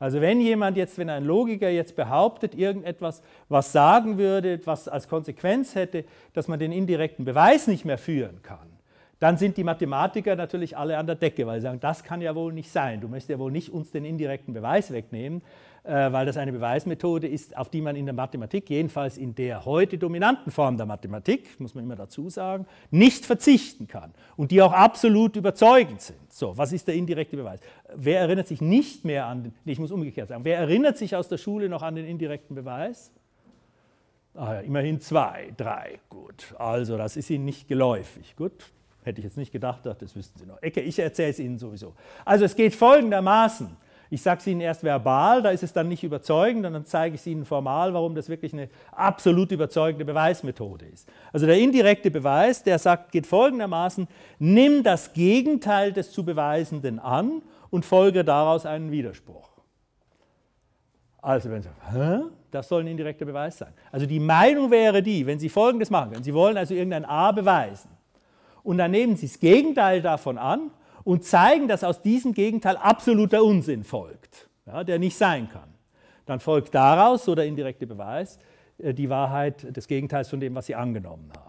Also wenn jemand jetzt, wenn ein Logiker jetzt behauptet, irgendetwas, was sagen würde, was als Konsequenz hätte, dass man den indirekten Beweis nicht mehr führen kann, dann sind die Mathematiker natürlich alle an der Decke, weil sie sagen, das kann ja wohl nicht sein. Du möchtest ja wohl nicht uns den indirekten Beweis wegnehmen, äh, weil das eine Beweismethode ist, auf die man in der Mathematik, jedenfalls in der heute dominanten Form der Mathematik, muss man immer dazu sagen, nicht verzichten kann und die auch absolut überzeugend sind. So, was ist der indirekte Beweis? Wer erinnert sich nicht mehr an den, ich muss umgekehrt sagen, wer erinnert sich aus der Schule noch an den indirekten Beweis? Ach ja, immerhin zwei, drei, gut. Also das ist Ihnen nicht geläufig, gut. Hätte ich jetzt nicht gedacht, das wissen Sie noch. Ecke, ich erzähle es Ihnen sowieso. Also es geht folgendermaßen. Ich sage es Ihnen erst verbal, da ist es dann nicht überzeugend und dann zeige ich es Ihnen formal, warum das wirklich eine absolut überzeugende Beweismethode ist. Also der indirekte Beweis, der sagt, geht folgendermaßen, nimm das Gegenteil des zu Beweisenden an und folge daraus einen Widerspruch. Also wenn Sie sagen, das soll ein indirekter Beweis sein. Also die Meinung wäre die, wenn Sie Folgendes machen, wenn Sie wollen also irgendein A beweisen, und dann nehmen sie das Gegenteil davon an und zeigen, dass aus diesem Gegenteil absoluter Unsinn folgt, ja, der nicht sein kann. Dann folgt daraus, so der indirekte Beweis, äh, die Wahrheit des Gegenteils von dem, was sie angenommen haben.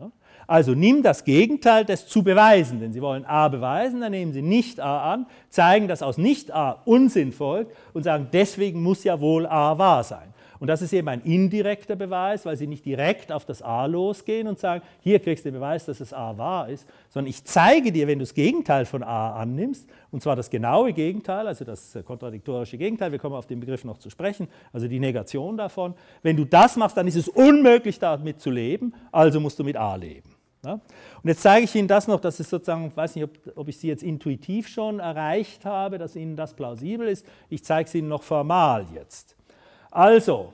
Ja? Also nimm das Gegenteil des zu beweisen, denn sie wollen A beweisen, dann nehmen sie nicht A an, zeigen, dass aus nicht A Unsinn folgt und sagen, deswegen muss ja wohl A wahr sein. Und das ist eben ein indirekter Beweis, weil sie nicht direkt auf das A losgehen und sagen, hier kriegst du den Beweis, dass es A wahr ist, sondern ich zeige dir, wenn du das Gegenteil von A annimmst, und zwar das genaue Gegenteil, also das äh, kontradiktorische Gegenteil, wir kommen auf den Begriff noch zu sprechen, also die Negation davon, wenn du das machst, dann ist es unmöglich, damit zu leben, also musst du mit A leben. Ja? Und jetzt zeige ich Ihnen das noch, dass es sozusagen, ich weiß nicht, ob, ob, ich Sie jetzt intuitiv schon erreicht habe, dass Ihnen das plausibel ist. Ich zeige es Ihnen noch formal jetzt. Also,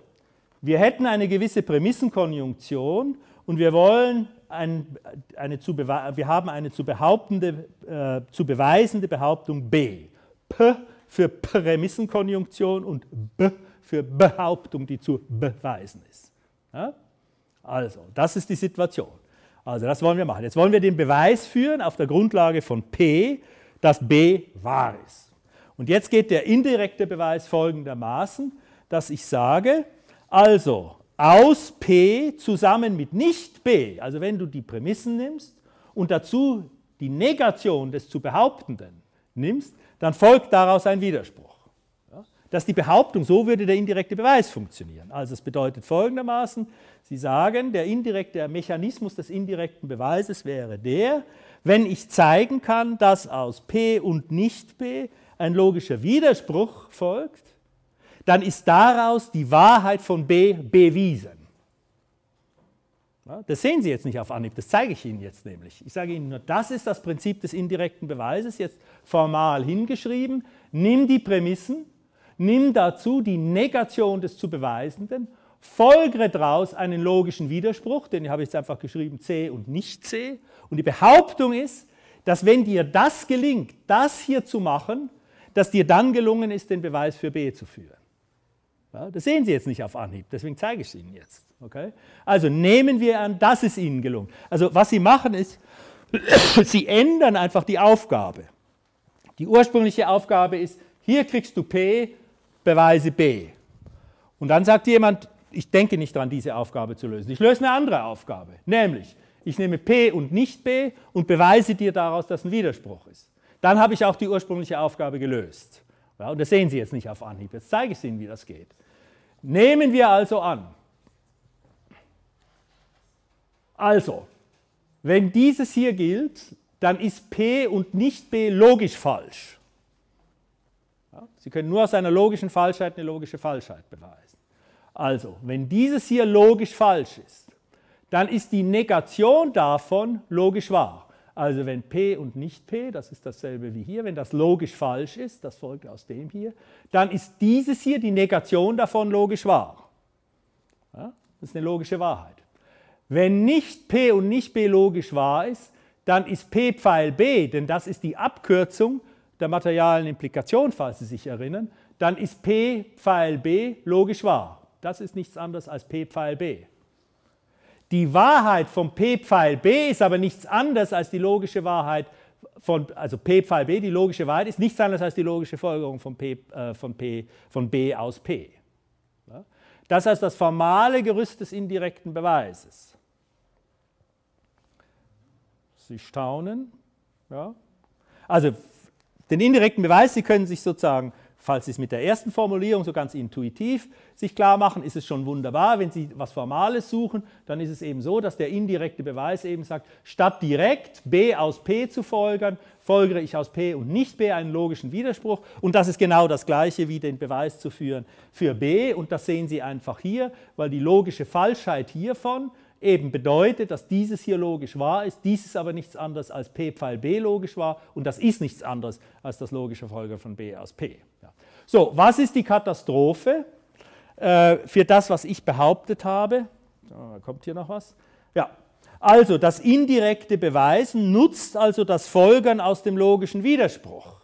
wir hätten eine gewisse Prämissenkonjunktion und wir wollen ein, eine zu wir haben eine zu, behauptende, äh, zu beweisende Behauptung B. P für Prämissenkonjunktion und B für Behauptung, die zu beweisen ist. Ja? Also, das ist die Situation. Also, das wollen wir machen. Jetzt wollen wir den Beweis führen auf der Grundlage von P, dass B wahr ist. Und jetzt geht der indirekte Beweis folgendermaßen dass ich sage, also aus P zusammen mit nicht B, also wenn du die Prämissen nimmst und dazu die Negation des zu Behauptenden nimmst, dann folgt daraus ein Widerspruch. Dass die Behauptung, so würde der indirekte Beweis funktionieren. Also es bedeutet folgendermaßen, Sie sagen, der indirekte Mechanismus des indirekten Beweises wäre der, wenn ich zeigen kann, dass aus P und nicht P ein logischer Widerspruch folgt, dann ist daraus die Wahrheit von B bewiesen. Das sehen Sie jetzt nicht auf Anhieb, das zeige ich Ihnen jetzt nämlich. Ich sage Ihnen nur, das ist das Prinzip des indirekten Beweises, jetzt formal hingeschrieben. Nimm die Prämissen, nimm dazu die Negation des zu Beweisenden, folgere daraus einen logischen Widerspruch, den habe ich jetzt einfach geschrieben C und nicht C. Und die Behauptung ist, dass wenn dir das gelingt, das hier zu machen, dass dir dann gelungen ist, den Beweis für B zu führen. Ja, das sehen Sie jetzt nicht auf Anhieb, deswegen zeige ich es Ihnen jetzt. Okay? Also nehmen wir an, dass es Ihnen gelungen. Also was Sie machen ist, Sie ändern einfach die Aufgabe. Die ursprüngliche Aufgabe ist, hier kriegst du P, beweise B. Und dann sagt jemand, ich denke nicht daran, diese Aufgabe zu lösen. Ich löse eine andere Aufgabe, nämlich ich nehme P und nicht B und beweise dir daraus, dass ein Widerspruch ist. Dann habe ich auch die ursprüngliche Aufgabe gelöst. Ja, und das sehen Sie jetzt nicht auf Anhieb. Jetzt zeige ich Ihnen, wie das geht. Nehmen wir also an, also, wenn dieses hier gilt, dann ist P und nicht B logisch falsch. Ja, Sie können nur aus einer logischen Falschheit eine logische Falschheit beweisen. Also, wenn dieses hier logisch falsch ist, dann ist die Negation davon logisch wahr. Also wenn P und nicht P, das ist dasselbe wie hier, wenn das logisch falsch ist, das folgt aus dem hier, dann ist dieses hier die Negation davon logisch wahr. Ja, das ist eine logische Wahrheit. Wenn nicht P und nicht B logisch wahr ist, dann ist P Pfeil B, denn das ist die Abkürzung der materialen Implikation, falls Sie sich erinnern, dann ist P Pfeil B logisch wahr. Das ist nichts anderes als P Pfeil B. Die Wahrheit von P-Pfeil B ist aber nichts anderes als die logische Wahrheit von, also P Pfeil B, die logische Wahrheit ist nichts anderes als die logische Folgerung von, P, äh, von, P, von B aus P. Ja? Das heißt das formale Gerüst des indirekten Beweises. Sie staunen. Ja? Also den indirekten Beweis, Sie können sich sozusagen Falls Sie es mit der ersten Formulierung so ganz intuitiv sich klar machen, ist es schon wunderbar. Wenn Sie was Formales suchen, dann ist es eben so, dass der indirekte Beweis eben sagt, statt direkt B aus P zu folgern, folgere ich aus P und nicht B einen logischen Widerspruch. Und das ist genau das Gleiche, wie den Beweis zu führen für B. Und das sehen Sie einfach hier, weil die logische Falschheit hiervon eben bedeutet, dass dieses hier logisch wahr ist, dieses aber nichts anderes als P-Pfeil B logisch war und das ist nichts anderes als das logische Folger von B aus P. So, was ist die Katastrophe äh, für das, was ich behauptet habe? Da kommt hier noch was. Ja, also das indirekte Beweisen nutzt also das Folgern aus dem logischen Widerspruch.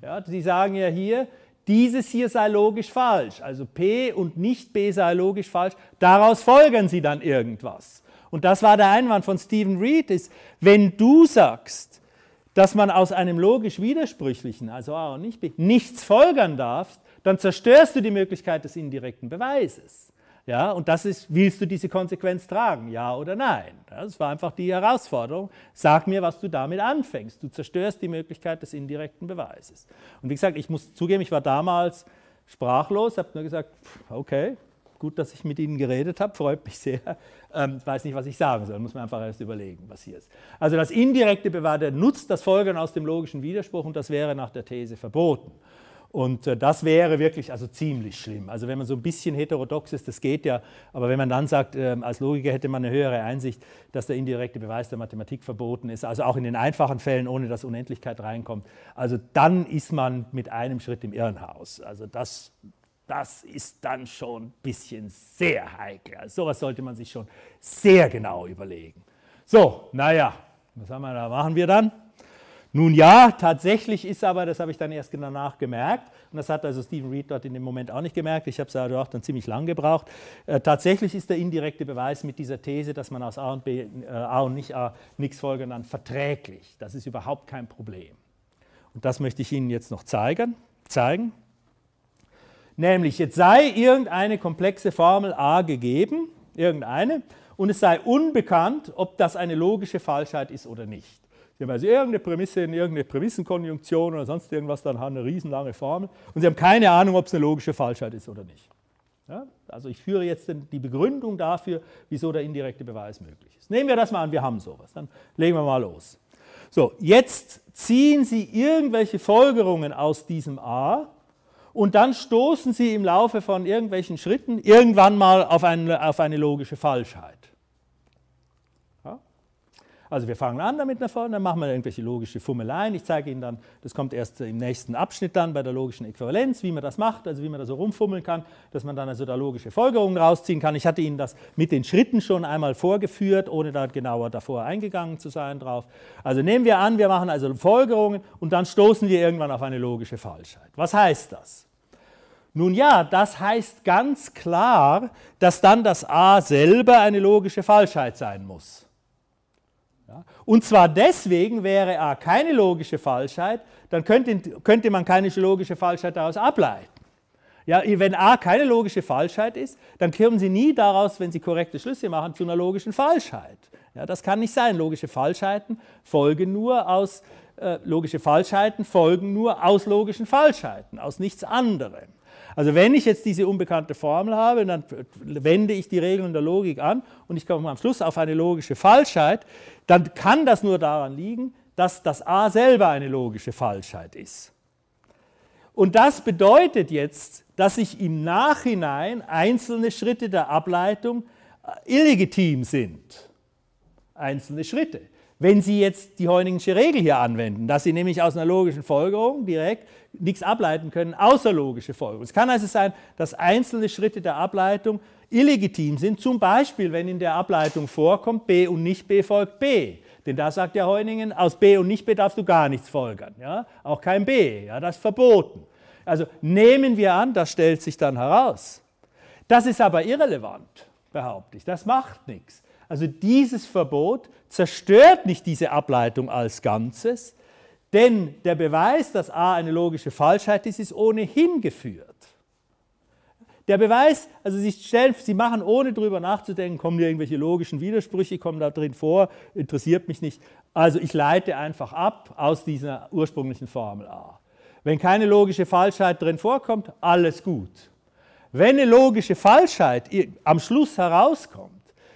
Ja, die sagen ja hier, dieses hier sei logisch falsch, also P und nicht B sei logisch falsch, daraus folgern sie dann irgendwas. Und das war der Einwand von Stephen Reed, ist, wenn du sagst, dass man aus einem logisch widersprüchlichen, also A und nicht B, nichts folgern darf, dann zerstörst du die Möglichkeit des indirekten Beweises. Ja, und das ist, willst du diese Konsequenz tragen, ja oder nein? Das war einfach die Herausforderung. Sag mir, was du damit anfängst. Du zerstörst die Möglichkeit des indirekten Beweises. Und wie gesagt, ich muss zugeben, ich war damals sprachlos, habe nur gesagt, okay, gut, dass ich mit Ihnen geredet habe, freut mich sehr. Ähm, weiß nicht, was ich sagen soll, muss man einfach erst überlegen, was hier ist. Also das indirekte war nutzt das Folgen aus dem logischen Widerspruch und das wäre nach der These verboten. Und äh, das wäre wirklich also ziemlich schlimm. Also wenn man so ein bisschen heterodox ist, das geht ja, aber wenn man dann sagt, ähm, als Logiker hätte man eine höhere Einsicht, dass der indirekte Beweis der Mathematik verboten ist, also auch in den einfachen Fällen, ohne dass Unendlichkeit reinkommt, also dann ist man mit einem Schritt im Irrenhaus. Also das das ist dann schon ein bisschen sehr heikel. Also sowas sollte man sich schon sehr genau überlegen. So, naja, was haben wir da? Machen wir dann? Nun ja, tatsächlich ist aber, das habe ich dann erst danach genau gemerkt, und das hat also Stephen Reed dort in dem Moment auch nicht gemerkt, ich habe es also auch dann ziemlich lang gebraucht, äh, tatsächlich ist der indirekte Beweis mit dieser These, dass man aus A und B, äh, A und nicht A, nichts folgen kann, verträglich. Das ist überhaupt kein Problem. Und das möchte ich Ihnen jetzt noch zeigen. zeigen. Nämlich, jetzt sei irgendeine komplexe Formel a gegeben, irgendeine, und es sei unbekannt, ob das eine logische Falschheit ist oder nicht. Sie haben also irgendeine Prämisse in irgendeine Prämissenkonjunktion oder sonst irgendwas, dann haben eine riesenlange Formel und Sie haben keine Ahnung, ob es eine logische Falschheit ist oder nicht. Ja? Also ich führe jetzt die Begründung dafür, wieso der indirekte Beweis möglich ist. Nehmen wir das mal an, wir haben sowas, dann legen wir mal los. So, jetzt ziehen Sie irgendwelche Folgerungen aus diesem A und dann stoßen sie im Laufe von irgendwelchen Schritten irgendwann mal auf eine, auf eine logische Falschheit. Also wir fangen an damit davon, dann machen wir irgendwelche logische Fummeleien. Ich zeige Ihnen dann, das kommt erst im nächsten Abschnitt dann bei der logischen Äquivalenz, wie man das macht, also wie man da so rumfummeln kann, dass man dann also da logische Folgerungen rausziehen kann. Ich hatte Ihnen das mit den Schritten schon einmal vorgeführt, ohne da genauer davor eingegangen zu sein drauf. Also nehmen wir an, wir machen also Folgerungen und dann stoßen wir irgendwann auf eine logische Falschheit. Was heißt das? Nun ja, das heißt ganz klar, dass dann das A selber eine logische Falschheit sein muss. Und zwar deswegen wäre A keine logische Falschheit, dann könnte, könnte man keine logische Falschheit daraus ableiten. Ja, wenn A keine logische Falschheit ist, dann kommen Sie nie daraus, wenn Sie korrekte Schlüsse machen, zu einer logischen Falschheit. Ja, das kann nicht sein. Logische Falschheiten folgen nur aus äh, logische Falschheiten folgen nur aus logischen Falschheiten, aus nichts anderem. Also wenn ich jetzt diese unbekannte Formel habe, dann wende ich die Regeln der Logik an und ich komme am Schluss auf eine logische Falschheit, dann kann das nur daran liegen, dass das a selber eine logische Falschheit ist. Und das bedeutet jetzt, dass ich im Nachhinein einzelne Schritte der Ableitung äh, illegitim sind. Einzelne Schritte. Wenn Sie jetzt die Heunigsche Regel hier anwenden, dass Sie nämlich aus einer logischen Folgerung direkt nichts ableiten können, außer logische Folgerung. Es kann also sein, dass einzelne Schritte der Ableitung illegitim sind, zum Beispiel wenn in der Ableitung vorkommt, B und nicht B folgt B. Denn da sagt der Heuningen, aus B und nicht B darfst du gar nichts folgern. Ja? Auch kein B, ja? das ist verboten. Also nehmen wir an, das stellt sich dann heraus. Das ist aber irrelevant, behaupte ich. Das macht nichts. Also dieses Verbot zerstört nicht diese Ableitung als Ganzes, denn der Beweis, dass A eine logische Falschheit ist, ist ohnehin geführt. Der Beweis, also Sie, stellen, Sie machen ohne drüber nachzudenken, kommen hier irgendwelche logischen Widersprüche, kommen da drin vor, interessiert mich nicht. Also ich leite einfach ab aus dieser ursprünglichen Formel A. Wenn keine logische Falschheit drin vorkommt, alles gut. Wenn eine logische Falschheit am Schluss herauskommt,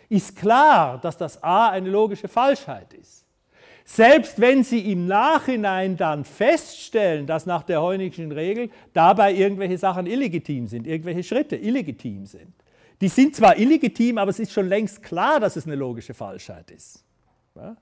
ist klar, dass das A eine logische Falschheit ist. Selbst wenn Sie im Nachhinein dann feststellen, dass nach der Heunigschen Regel dabei irgendwelche Sachen illegitim sind, irgendwelche Schritte illegitim sind. Die sind zwar illegitim, aber es ist schon längst klar, dass es eine logische Falschheit ist. Ja?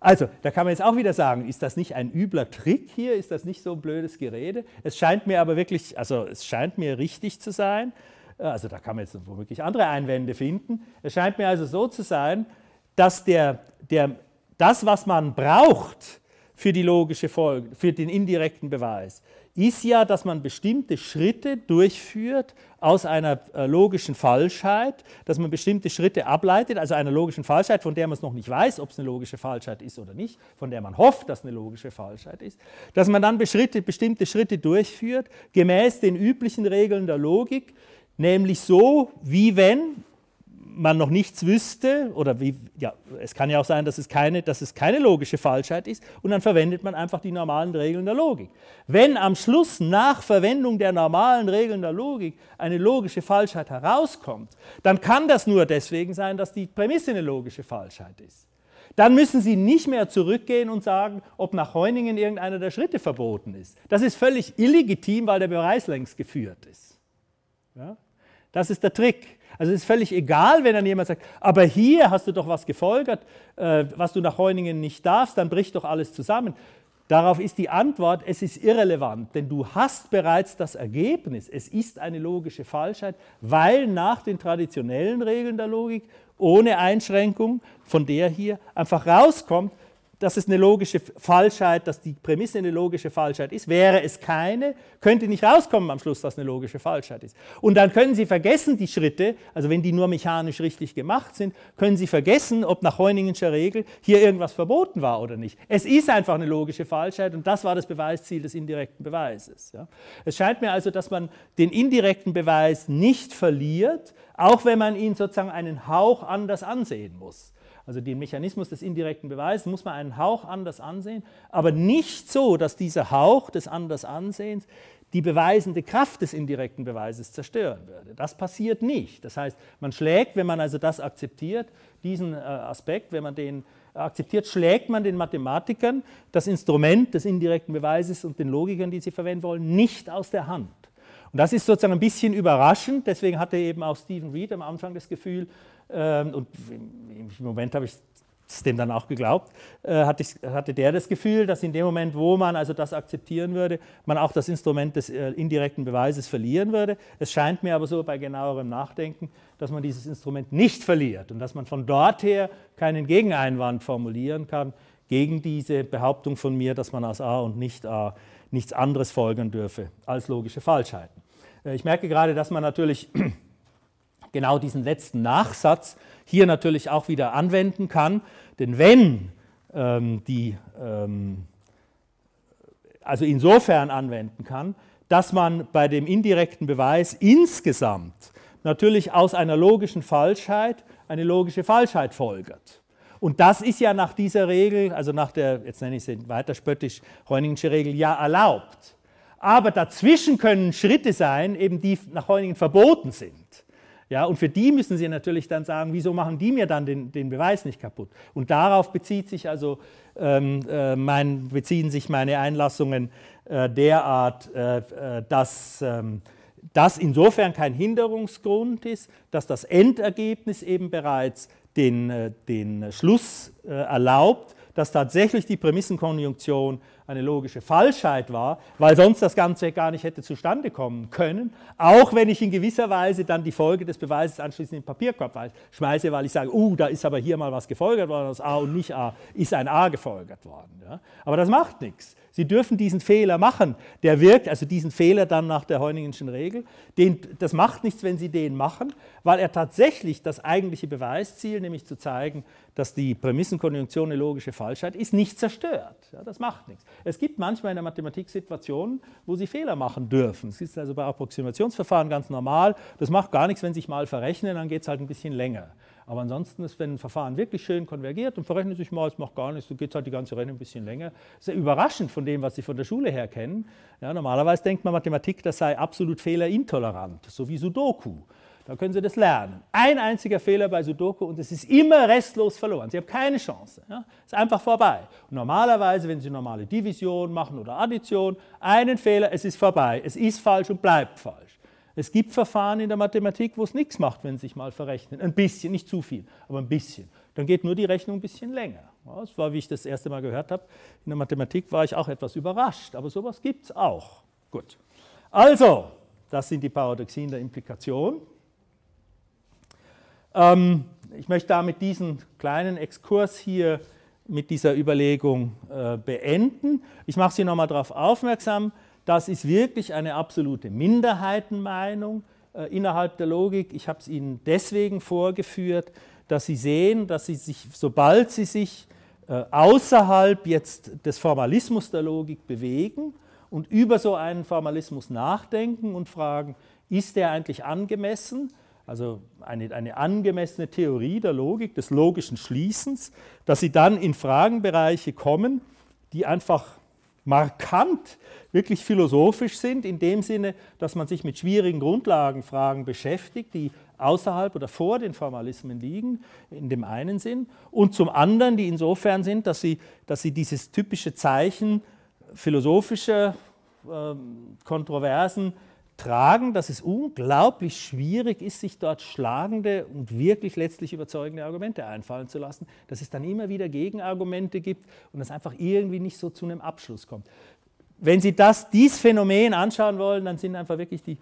Also, da kann man jetzt auch wieder sagen, ist das nicht ein übler Trick hier? Ist das nicht so ein blödes Gerede? Es scheint mir aber wirklich, also es scheint mir richtig zu sein, also da kann man jetzt womöglich andere Einwände finden. Es scheint mir also so zu sein, dass der, der das, was man braucht für die logische Folge, für den indirekten Beweis, ist ja, dass man bestimmte Schritte durchführt aus einer äh, logischen Falschheit, dass man bestimmte Schritte ableitet, also einer logischen Falschheit, von der man es noch nicht weiß, ob es eine logische Falschheit ist oder nicht, von der man hofft, dass es eine logische Falschheit ist, dass man dann bestimmte Schritte durchführt, gemäß den üblichen Regeln der Logik, nämlich so, wie wenn man noch nichts wüsste, oder wie, ja, es kann ja auch sein, dass es, keine, dass es keine logische Falschheit ist, und dann verwendet man einfach die normalen Regeln der Logik. Wenn am Schluss nach Verwendung der normalen Regeln der Logik eine logische Falschheit herauskommt, dann kann das nur deswegen sein, dass die Prämisse eine logische Falschheit ist. Dann müssen Sie nicht mehr zurückgehen und sagen, ob nach Heuningen irgendeiner der Schritte verboten ist. Das ist völlig illegitim, weil der Beweis längst geführt ist. Ja? Das ist der Trick. Also es ist völlig egal, wenn dann jemand sagt, aber hier hast du doch was gefolgert, äh, was du nach Heuningen nicht darfst, dann bricht doch alles zusammen. Darauf ist die Antwort, es ist irrelevant, denn du hast bereits das Ergebnis. Es ist eine logische Falschheit, weil nach den traditionellen Regeln der Logik ohne Einschränkung von der hier einfach rauskommt, dass es eine logische Falschheit, dass die Prämisse eine logische Falschheit ist. Wäre es keine, könnte nicht rauskommen am Schluss, dass eine logische Falschheit ist. Und dann können Sie vergessen die Schritte, also wenn die nur mechanisch richtig gemacht sind, können Sie vergessen, ob nach Heuningenscher Regel hier irgendwas verboten war oder nicht. Es ist einfach eine logische Falschheit und das war das Beweisziel des indirekten Beweises. Ja. Es scheint mir also, dass man den indirekten Beweis nicht verliert, auch wenn man ihn sozusagen einen Hauch anders ansehen muss. Also den Mechanismus des indirekten Beweises muss man einen Hauch anders ansehen, aber nicht so, dass dieser Hauch des Andersansehens die beweisende Kraft des indirekten Beweises zerstören würde. Das passiert nicht. Das heißt, man schlägt, wenn man also das akzeptiert, diesen äh, Aspekt, wenn man den äh, akzeptiert, schlägt man den Mathematikern das Instrument des indirekten Beweises und den Logikern, die sie verwenden wollen, nicht aus der Hand. Und das ist sozusagen ein bisschen überraschend, deswegen hatte eben auch Stephen Reed am Anfang das Gefühl, ähm, und im Moment habe ich es dem dann auch geglaubt, äh, hatte, der das Gefühl, dass in dem Moment, wo man also das akzeptieren würde, man auch das Instrument des äh, indirekten Beweises verlieren würde. Es scheint mir aber so bei genauerem Nachdenken, dass man dieses Instrument nicht verliert und dass man von dort her keinen Gegeneinwand formulieren kann gegen diese Behauptung von mir, dass man aus A und nicht A nichts anderes folgern dürfe als logische Falschheiten. Äh, ich merke gerade, dass man natürlich genau diesen letzten Nachsatz hier natürlich auch wieder anwenden kann, denn wenn ähm, die, ähm, also insofern anwenden kann, dass man bei dem indirekten Beweis insgesamt natürlich aus einer logischen Falschheit eine logische Falschheit folgert. Und das ist ja nach dieser Regel, also nach der, jetzt nenne ich sie weiter spöttisch, Heuningsche Regel, ja erlaubt. Aber dazwischen können Schritte sein, eben die nach Heunigen verboten sind. Ja, und für die müssen sie natürlich dann sagen, wieso machen die mir dann den, den Beweis nicht kaputt? Und darauf bezieht sich also, ähm, äh, mein, beziehen sich meine Einlassungen äh, derart, äh, äh dass ähm, das insofern kein Hinderungsgrund ist, dass das Endergebnis eben bereits den, äh, den Schluss äh, erlaubt, dass tatsächlich die Prämissenkonjunktion eine logische Falschheit war, weil sonst das Ganze gar nicht hätte zustande kommen können, auch wenn ich in gewisser Weise dann die Folge des Beweises anschließend in den Papierkorb schmeiße, weil ich sage, uh, da ist aber hier mal was gefolgert worden aus A und nicht A, ist ein A gefolgert worden. Ja? Aber das macht nichts. Sie dürfen diesen Fehler machen, der wirkt, also diesen Fehler dann nach der Heuningenschen Regel, den, das macht nichts, wenn Sie den machen, weil er tatsächlich das eigentliche Beweisziel, nämlich zu zeigen, dass die Prämissenkonjunktion eine logische Falschheit ist, nicht zerstört. Ja, das macht nichts. Es gibt manchmal in der Mathematik Situationen, wo Sie Fehler machen dürfen. Das ist also bei Approximationsverfahren ganz normal. Das macht gar nichts, wenn Sie sich mal verrechnen, dann geht es halt ein bisschen länger. Aber ansonsten ist, wenn ein Verfahren wirklich schön konvergiert und verrechnet sich mal, es macht gar nichts, dann geht es halt die ganze Rechnung ein bisschen länger. Das ist ja überraschend von dem, was Sie von der Schule her kennen. Ja, normalerweise denkt man, Mathematik, das sei absolut fehlerintolerant, so wie Sudoku. Da können Sie das lernen. Ein einziger Fehler bei Sudoku und es ist immer restlos verloren. Sie haben keine Chance. Ja? Ist einfach vorbei. Und normalerweise, wenn Sie normale Division machen oder Addition, einen Fehler, es ist vorbei. Es ist falsch und bleibt falsch. Es gibt Verfahren in der Mathematik, wo es nichts macht, wenn Sie sich mal verrechnen. Ein bisschen, nicht zu viel, aber ein bisschen. Dann geht nur die Rechnung ein bisschen länger. Ja, das war, wie ich das erste Mal gehört habe, in der Mathematik war ich auch etwas überrascht. Aber sowas gibt es auch. Gut. Also, das sind die Paradoxien der Implikation. Ähm, ich möchte damit diesen kleinen Exkurs hier mit dieser Überlegung äh, beenden. Ich mache Sie nochmal darauf aufmerksam, das ist wirklich eine absolute Minderheitenmeinung äh, innerhalb der Logik. Ich habe es Ihnen deswegen vorgeführt, dass Sie sehen, dass Sie sich, sobald Sie sich äh, außerhalb jetzt des Formalismus der Logik bewegen und über so einen Formalismus nachdenken und fragen, ist der eigentlich angemessen, also eine, eine angemessene Theorie der Logik, des logischen Schließens, dass sie dann in Fragenbereiche kommen, die einfach markant wirklich philosophisch sind, in dem Sinne, dass man sich mit schwierigen Grundlagenfragen beschäftigt, die außerhalb oder vor den Formalismen liegen, in dem einen Sinn, und zum anderen, die insofern sind, dass sie, dass sie dieses typische Zeichen philosophischer ähm, Kontroversen tragen, dass es unglaublich schwierig ist, sich dort schlagende und wirklich letztlich überzeugende Argumente einfallen zu lassen, dass es dann immer wieder Gegenargumente gibt und es einfach irgendwie nicht so zu einem Abschluss kommt. Wenn Sie das, dieses Phänomen anschauen wollen, dann sind einfach wirklich die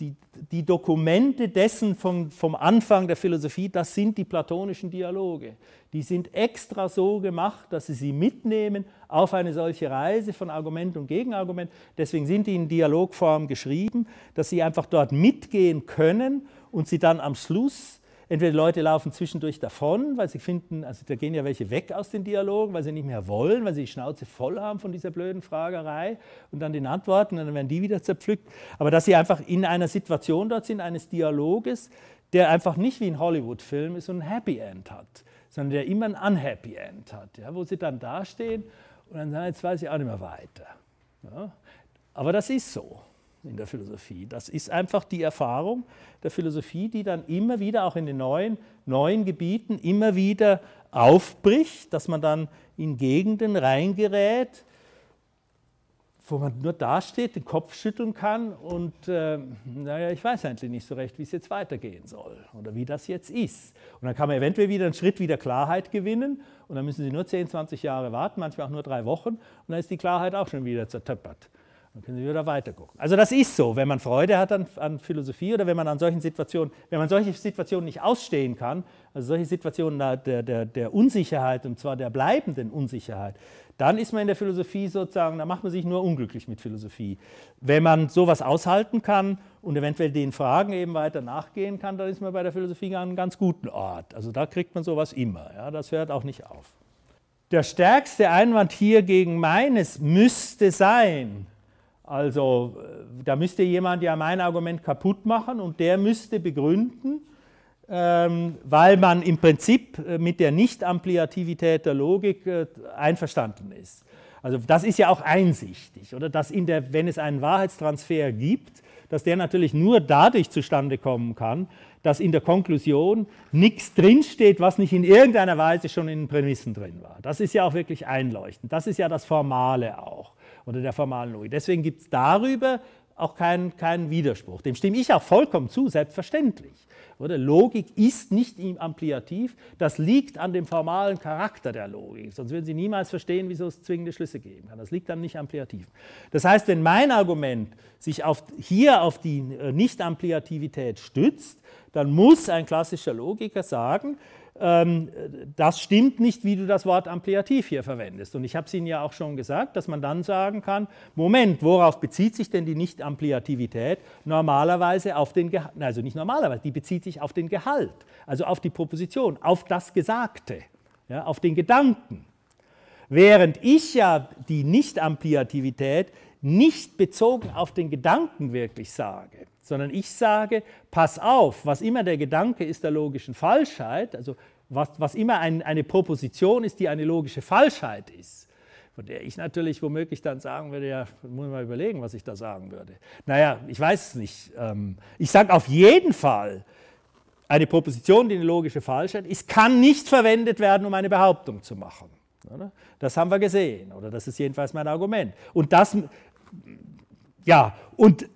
die, die Dokumente dessen vom, vom Anfang der Philosophie, das sind die platonischen Dialoge. Die sind extra so gemacht, dass sie sie mitnehmen auf eine solche Reise von Argument und Gegenargument. Deswegen sind die in Dialogform geschrieben, dass sie einfach dort mitgehen können und sie dann am Schluss Entweder Leute laufen zwischendurch davon, weil sie finden, also da gehen ja welche weg aus den Dialogen, weil sie nicht mehr wollen, weil sie die Schnauze voll haben von dieser blöden Fragerei und dann den Antworten, und dann werden die wieder zerpflückt. Aber dass sie einfach in einer Situation dort sind, eines Dialoges, der einfach nicht wie ein Hollywood-Film ist und ein Happy End hat, sondern der immer ein Unhappy End hat, ja, wo sie dann dastehen und dann sagen, jetzt weiß ich auch nicht mehr weiter. Ja. Aber das ist so in der Philosophie. Das ist einfach die Erfahrung der Philosophie, die dann immer wieder auch in den neuen, neuen Gebieten immer wieder aufbricht, dass man dann in Gegenden reingerät, wo man nur dasteht, den Kopf schütteln kann und äh, naja, ich weiß eigentlich nicht so recht, wie es jetzt weitergehen soll oder wie das jetzt ist. Und dann kann man eventuell wieder einen Schritt wieder Klarheit gewinnen und dann müssen Sie nur 10, 20 Jahre warten, manchmal auch nur drei Wochen und dann ist die Klarheit auch schon wieder zertöppert. Dann können Sie wieder weitergucken. Also das ist so, wenn man Freude hat an, an, Philosophie oder wenn man an solchen Situationen, wenn man solche Situationen nicht ausstehen kann, also solche Situationen der, der, der Unsicherheit und zwar der bleibenden Unsicherheit, dann ist man in der Philosophie sozusagen, da macht man sich nur unglücklich mit Philosophie. Wenn man sowas aushalten kann und eventuell den Fragen eben weiter nachgehen kann, dann ist man bei der Philosophie an einem ganz guten Ort. Also da kriegt man sowas immer, ja, das hört auch nicht auf. Der stärkste Einwand hier gegen meines müsste sein, also äh, da müsste jemand ja mein Argument kaputt machen und der müsste begründen, ähm, weil man im Prinzip äh, mit der Nicht-Ampliativität der Logik äh, einverstanden ist. Also das ist ja auch einsichtig, oder? Dass in der, wenn es einen Wahrheitstransfer gibt, dass der natürlich nur dadurch zustande kommen kann, dass in der Konklusion nichts drinsteht, was nicht in irgendeiner Weise schon in den Prämissen drin war. Das ist ja auch wirklich einleuchtend. Das ist ja das Formale auch oder der formalen Logik. Deswegen gibt es darüber auch keinen, keinen Widerspruch. Dem stimme ich auch vollkommen zu, selbstverständlich. Oder? Logik ist nicht im Ampliativ, das liegt an dem formalen Charakter der Logik. Sonst würden Sie niemals verstehen, wieso es zwingende Schlüsse geben kann. Das liegt am Nicht-Ampliativen. Das heißt, wenn mein Argument sich auf, hier auf die äh, Nicht-Ampliativität stützt, dann muss ein klassischer Logiker sagen, ähm, das stimmt nicht, wie du das Wort Ampliativ hier verwendest. Und ich habe es Ihnen ja auch schon gesagt, dass man dann sagen kann, Moment, worauf bezieht sich denn die Nicht-Ampliativität? Normalerweise auf den Gehalt, also nicht normalerweise, die bezieht sich auf den Gehalt, also auf die Proposition, auf das Gesagte, ja, auf den Gedanken. Während ich ja die Nicht-Ampliativität nicht bezogen auf den Gedanken wirklich sage, sondern ich sage, pass auf, was immer der Gedanke ist der logischen Falschheit, also was, was immer ein, eine Proposition ist, die eine logische Falschheit ist, von der ich natürlich womöglich dann sagen würde, ja, muss ich mal überlegen, was ich da sagen würde. Naja, ich weiß es nicht. Ähm, ich sage auf jeden Fall, eine Proposition, die eine logische Falschheit ist, kann nicht verwendet werden, um eine Behauptung zu machen. Das haben wir gesehen, oder das ist jedenfalls mein Argument. Und das, ja, und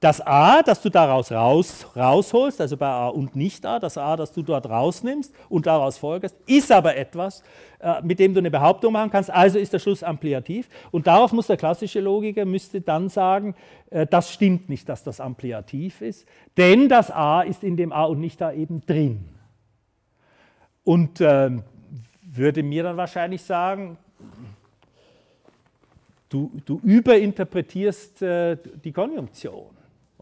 das A, das du daraus raus, rausholst, also bei A und nicht A, das A, das du dort rausnimmst und daraus folgerst, ist aber etwas, äh, mit dem du eine Behauptung machen kannst, also ist der Schluss ampliativ. Und darauf muss der klassische Logiker, müsste dann sagen, äh, das stimmt nicht, dass das ampliativ ist, denn das A ist in dem A und nicht A eben drin. Und äh, würde mir dann wahrscheinlich sagen, du, du überinterpretierst äh, die Konjunktion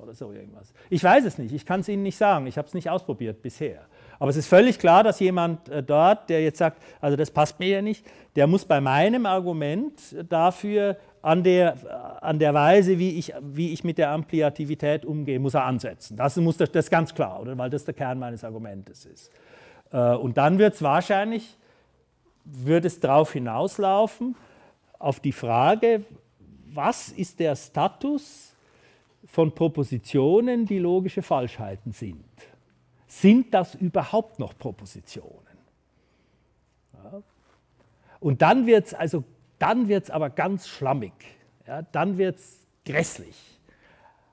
oder so irgendwas. Ich weiß es nicht, ich kann es Ihnen nicht sagen, ich habe es nicht ausprobiert bisher. Aber es ist völlig klar, dass jemand äh, dort, der jetzt sagt, also das passt mir ja nicht, der muss bei meinem Argument dafür an der, äh, an der Weise, wie ich, wie ich mit der Ampliativität umgehe, muss er ansetzen. Das, muss, das ist ganz klar, oder? weil das der Kern meines Argumentes ist. Äh, und dann wird es wahrscheinlich, wird es darauf hinauslaufen, auf die Frage, was ist der Status von Propositionen, die logische Falschheiten sind. Sind das überhaupt noch Propositionen? Ja. Und dann wird es also, aber ganz schlammig. Ja, dann wird es grässlich.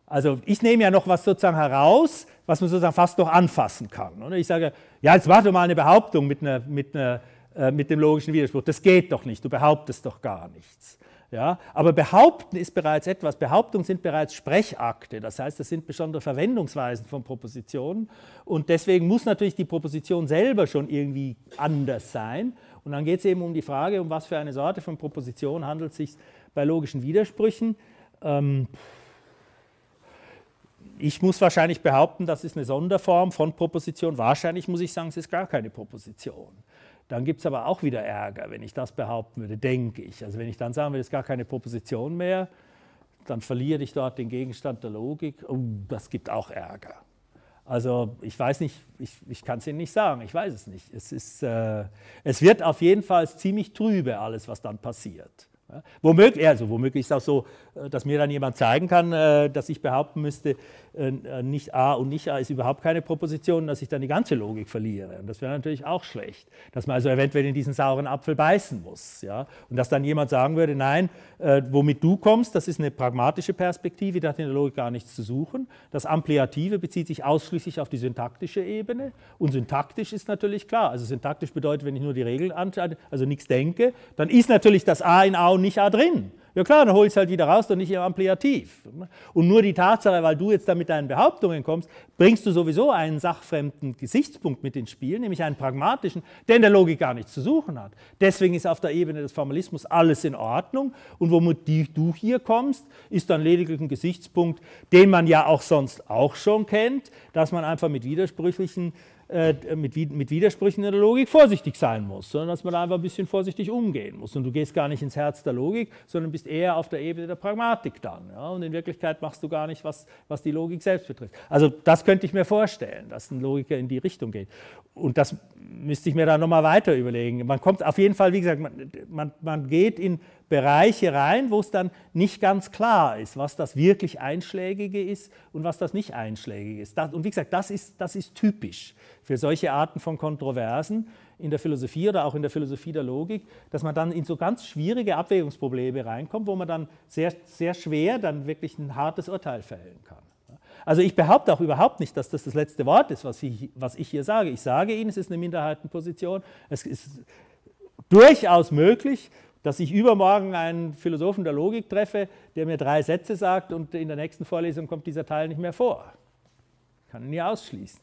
Also ich nehme ja noch was sozusagen heraus, was man sozusagen fast noch anfassen kann. Und ich sage, ja, jetzt warte mal eine Behauptung mit einer, mit einer äh, mit dem logischen Widerspruch. Das geht doch nicht, du behauptest doch gar nichts. Ja, aber behaupten ist bereits etwas. Behauptungen sind bereits Sprechakte. Das heißt, das sind besondere Verwendungsweisen von Propositionen. Und deswegen muss natürlich die Proposition selber schon irgendwie anders sein. Und dann geht es eben um die Frage, um was für eine Sorte von Proposition handelt es sich bei logischen Widersprüchen. Ähm, ich muss wahrscheinlich behaupten, das ist eine Sonderform von Proposition. Wahrscheinlich muss ich sagen, es ist gar keine Proposition. Dann gibt es aber auch wieder Ärger, wenn ich das behaupten würde, denke ich. Also wenn ich dann sagen würde, es ist gar keine Proposition mehr, dann verliere ich dort den Gegenstand der Logik. Oh, das gibt auch Ärger. Also ich weiß nicht, ich, ich kann es Ihnen nicht sagen, ich weiß es nicht. Es, ist, äh, es wird auf jeden Fall ziemlich trübe, alles, was dann passiert. Ja, womöglich, also womöglich ist es auch so, äh, dass mir dann jemand zeigen kann, äh, dass ich behaupten müsste, äh, äh, nicht A und nicht A ist überhaupt keine Proposition, dass ich dann die ganze Logik verliere. Und das wäre natürlich auch schlecht, dass man also eventuell in diesen sauren Apfel beißen muss. Ja? Und dass dann jemand sagen würde, nein, äh, womit du kommst, das ist eine pragmatische Perspektive, die hat in der Logik gar nichts zu suchen. Das Ampliative bezieht sich ausschließlich auf die syntaktische Ebene. Und syntaktisch ist natürlich klar. Also syntaktisch bedeutet, wenn ich nur die Regeln anschaue, also nichts denke, dann ist natürlich das A in A und nicht A drin. Ja klar, dann hole ich es halt wieder raus, doch nicht im Ampliativ. Und nur die Tatsache, weil du jetzt da mit deinen Behauptungen kommst, bringst du sowieso einen sachfremden Gesichtspunkt mit ins Spiel, nämlich einen pragmatischen, der in der Logik gar nichts zu suchen hat. Deswegen ist auf der Ebene des Formalismus alles in Ordnung und womit du hier kommst, ist dann lediglich ein Gesichtspunkt, den man ja auch sonst auch schon kennt, dass man einfach mit widersprüchlichen äh, mit, mit Widersprüchen in der Logik vorsichtig sein muss, sondern dass man da einfach ein bisschen vorsichtig umgehen muss. Und du gehst gar nicht ins Herz der Logik, sondern bist eher auf der Ebene der Pragmatik dann. Ja? Und in Wirklichkeit machst du gar nicht, was, was die Logik selbst betrifft. Also das könnte ich mir vorstellen, dass ein Logiker in die Richtung geht. Und das müsste ich mir dann nochmal weiter überlegen. Man kommt auf jeden Fall, wie gesagt, man, man, man geht in Bereiche rein, wo es dann nicht ganz klar ist, was das wirklich Einschlägige ist und was das nicht Einschlägige ist. Das, und wie gesagt, das ist, das ist typisch für solche Arten von Kontroversen in der Philosophie oder auch in der Philosophie der Logik, dass man dann in so ganz schwierige Abwägungsprobleme reinkommt, wo man dann sehr, sehr schwer dann wirklich ein hartes Urteil fällen kann. Also ich behaupte auch überhaupt nicht, dass das das letzte Wort ist, was ich, was ich hier sage. Ich sage Ihnen, es ist eine Minderheitenposition. Es ist durchaus möglich, dass ich übermorgen einen Philosophen der Logik treffe, der mir drei Sätze sagt und in der nächsten Vorlesung kommt dieser Teil nicht mehr vor. kann ich nie ausschließen.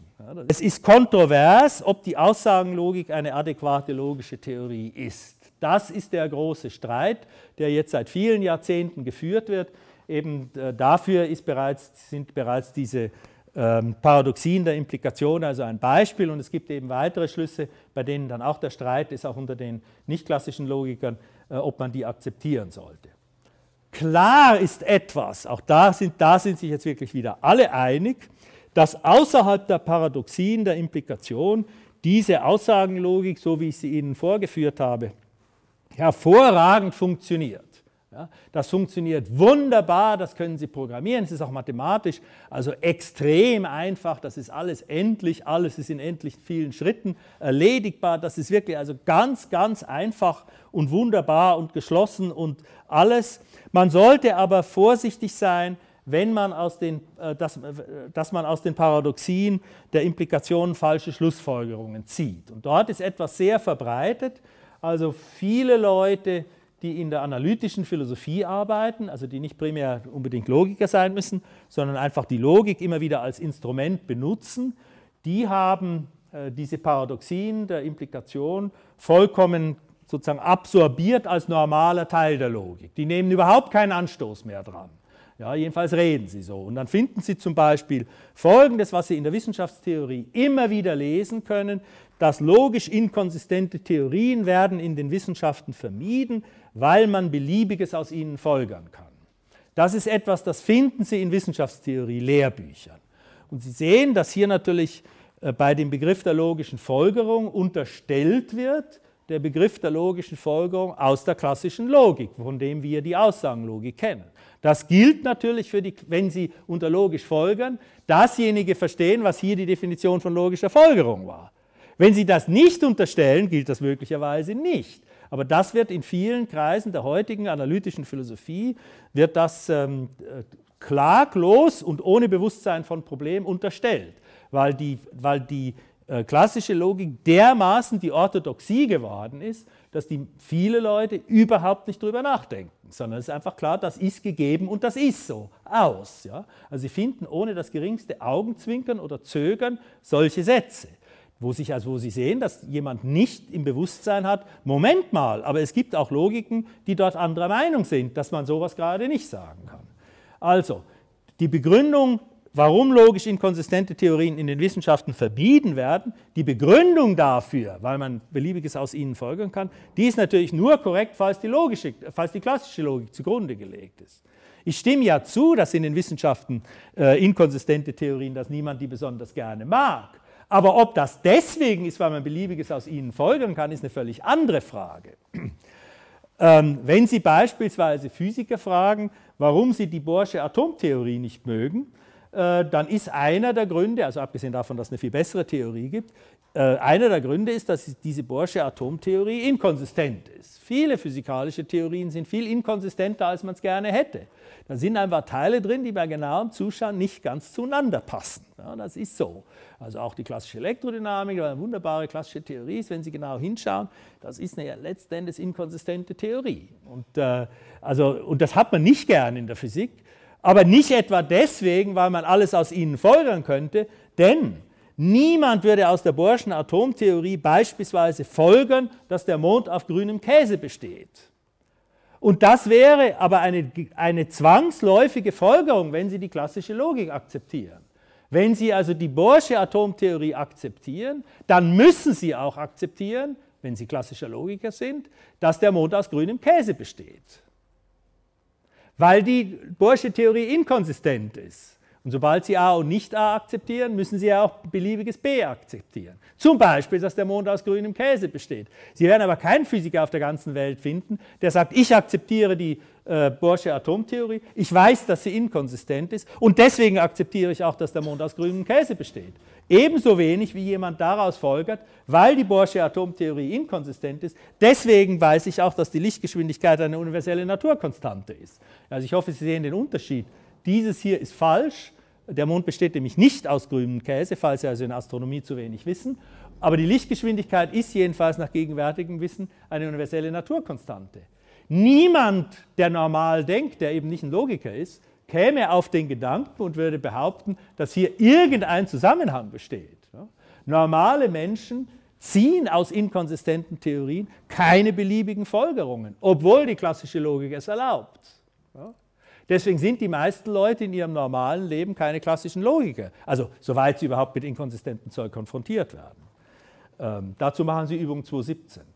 Es ist kontrovers, ob die Aussagenlogik eine adäquate logische Theorie ist. Das ist der große Streit, der jetzt seit vielen Jahrzehnten geführt wird. Eben äh, dafür bereits, sind bereits diese ähm, Paradoxien der Implikation, also ein Beispiel. Und es gibt eben weitere Schlüsse, bei denen dann auch der Streit ist, auch unter den nicht-klassischen Logikern, äh, ob man die akzeptieren sollte. Klar ist etwas, auch da sind, da sind sich jetzt wirklich wieder alle einig, dass außerhalb der Paradoxien, der Implikation, diese Aussagenlogik, so wie ich sie Ihnen vorgeführt habe, hervorragend funktioniert. Ja, das funktioniert wunderbar, das können Sie programmieren, es ist auch mathematisch, also extrem einfach, das ist alles endlich, alles ist in endlich vielen Schritten erledigbar, das ist wirklich also ganz, ganz einfach und wunderbar und geschlossen und alles. Man sollte aber vorsichtig sein, wenn man aus den, äh, dass, äh, dass man aus den Paradoxien der Implikationen falsche Schlussfolgerungen zieht. Und dort ist etwas sehr verbreitet, also viele Leute, die in der analytischen Philosophie arbeiten, also die nicht primär unbedingt Logiker sein müssen, sondern einfach die Logik immer wieder als Instrument benutzen, die haben äh, diese Paradoxien der Implikation vollkommen sozusagen absorbiert als normaler Teil der Logik. Die nehmen überhaupt keinen Anstoß mehr dran. Ja, jedenfalls reden sie so. Und dann finden sie zum Beispiel Folgendes, was sie in der Wissenschaftstheorie immer wieder lesen können, dass logisch inkonsistente Theorien werden in den Wissenschaften vermieden, weil man Beliebiges aus ihnen folgern kann. Das ist etwas, das finden Sie in Wissenschaftstheorie Lehrbüchern. Und Sie sehen, dass hier natürlich äh, bei dem Begriff der logischen Folgerung unterstellt wird, der Begriff der logischen Folgerung aus der klassischen Logik, von dem wir die Aussagenlogik kennen. Das gilt natürlich für die, wenn Sie unter logisch folgern, dasjenige verstehen, was hier die Definition von logischer Folgerung war. Wenn Sie das nicht unterstellen, gilt das möglicherweise nicht. Aber das wird in vielen Kreisen der heutigen analytischen Philosophie, wird das ähm, äh, klaglos und ohne Bewusstsein von Problem unterstellt, weil die, weil die äh, klassische Logik dermaßen die Orthodoxie geworden ist, dass die viele Leute überhaupt nicht darüber nachdenken, sondern es ist einfach klar, das ist gegeben und das ist so aus. Ja? Also sie finden ohne das geringste Augenzwinkern oder Zögern solche Sätze wo, sich, also wo Sie sehen, dass jemand nicht im Bewusstsein hat, Moment mal, aber es gibt auch Logiken, die dort anderer Meinung sind, dass man sowas gerade nicht sagen kann. Also, die Begründung, warum logisch inkonsistente Theorien in den Wissenschaften verbieten werden, die Begründung dafür, weil man beliebiges aus ihnen folgern kann, die ist natürlich nur korrekt, falls die, logische, falls die klassische Logik zugrunde gelegt ist. Ich stimme ja zu, dass in den Wissenschaften äh, inkonsistente Theorien, dass niemand die besonders gerne mag. Aber ob das deswegen ist, weil man beliebiges aus ihnen folgern kann, ist eine völlig andere Frage. Ähm, wenn Sie beispielsweise Physiker fragen, warum sie die Bohrsche Atomtheorie nicht mögen, äh, dann ist einer der Gründe, also abgesehen davon, dass es eine viel bessere Theorie gibt, äh, einer der Gründe ist, dass diese Bohrsche Atomtheorie inkonsistent ist. Viele physikalische Theorien sind viel inkonsistenter, als man es gerne hätte. Da sind einfach Teile drin, die bei genauem Zuschauen nicht ganz zueinander passen. Ja, das ist so. Also auch die klassische Elektrodynamik, eine wunderbare klassische Theorie ist, wenn Sie genau hinschauen, das ist eine letztendlich inkonsistente Theorie. Und, äh, also, und das hat man nicht gern in der Physik, aber nicht etwa deswegen, weil man alles aus ihnen folgern könnte, denn Niemand würde aus der Bohrschen Atomtheorie beispielsweise folgern, dass der Mond auf grünem Käse besteht. Und das wäre aber eine, eine zwangsläufige Folgerung, wenn Sie die klassische Logik akzeptieren. Wenn Sie also die Bohr'sche Atomtheorie akzeptieren, dann müssen Sie auch akzeptieren, wenn Sie klassischer Logiker sind, dass der Mond aus grünem Käse besteht. Weil die Bohr'sche Theorie inkonsistent ist. Und sobald Sie A und nicht A akzeptieren, müssen Sie auch beliebiges B akzeptieren. Zum Beispiel, dass der Mond aus grünem Käse besteht. Sie werden aber keinen Physiker auf der ganzen Welt finden, der sagt, ich akzeptiere die äh, Borsche Atomtheorie, ich weiß, dass sie inkonsistent ist und deswegen akzeptiere ich auch, dass der Mond aus grünem Käse besteht. Ebenso wenig, wie jemand daraus folgert, weil die Borsche Atomtheorie inkonsistent ist, deswegen weiß ich auch, dass die Lichtgeschwindigkeit eine universelle Naturkonstante ist. Also ich hoffe, Sie sehen den Unterschied dieses hier ist falsch, der Mond besteht nämlich nicht aus grünem Käse, falls Sie also in Astronomie zu wenig wissen. Aber die Lichtgeschwindigkeit ist jedenfalls nach gegenwärtigem Wissen eine universelle Naturkonstante. Niemand, der normal denkt, der eben nicht ein Logiker ist, käme auf den Gedanken und würde behaupten, dass hier irgendein Zusammenhang besteht. Normale Menschen ziehen aus inkonsistenten Theorien keine beliebigen Folgerungen, obwohl die klassische Logik es erlaubt. Deswegen sind die meisten Leute in ihrem normalen Leben keine klassischen Logiker. Also soweit sie überhaupt mit inkonsistentem Zeug konfrontiert werden. Ähm, dazu machen sie Übung 217.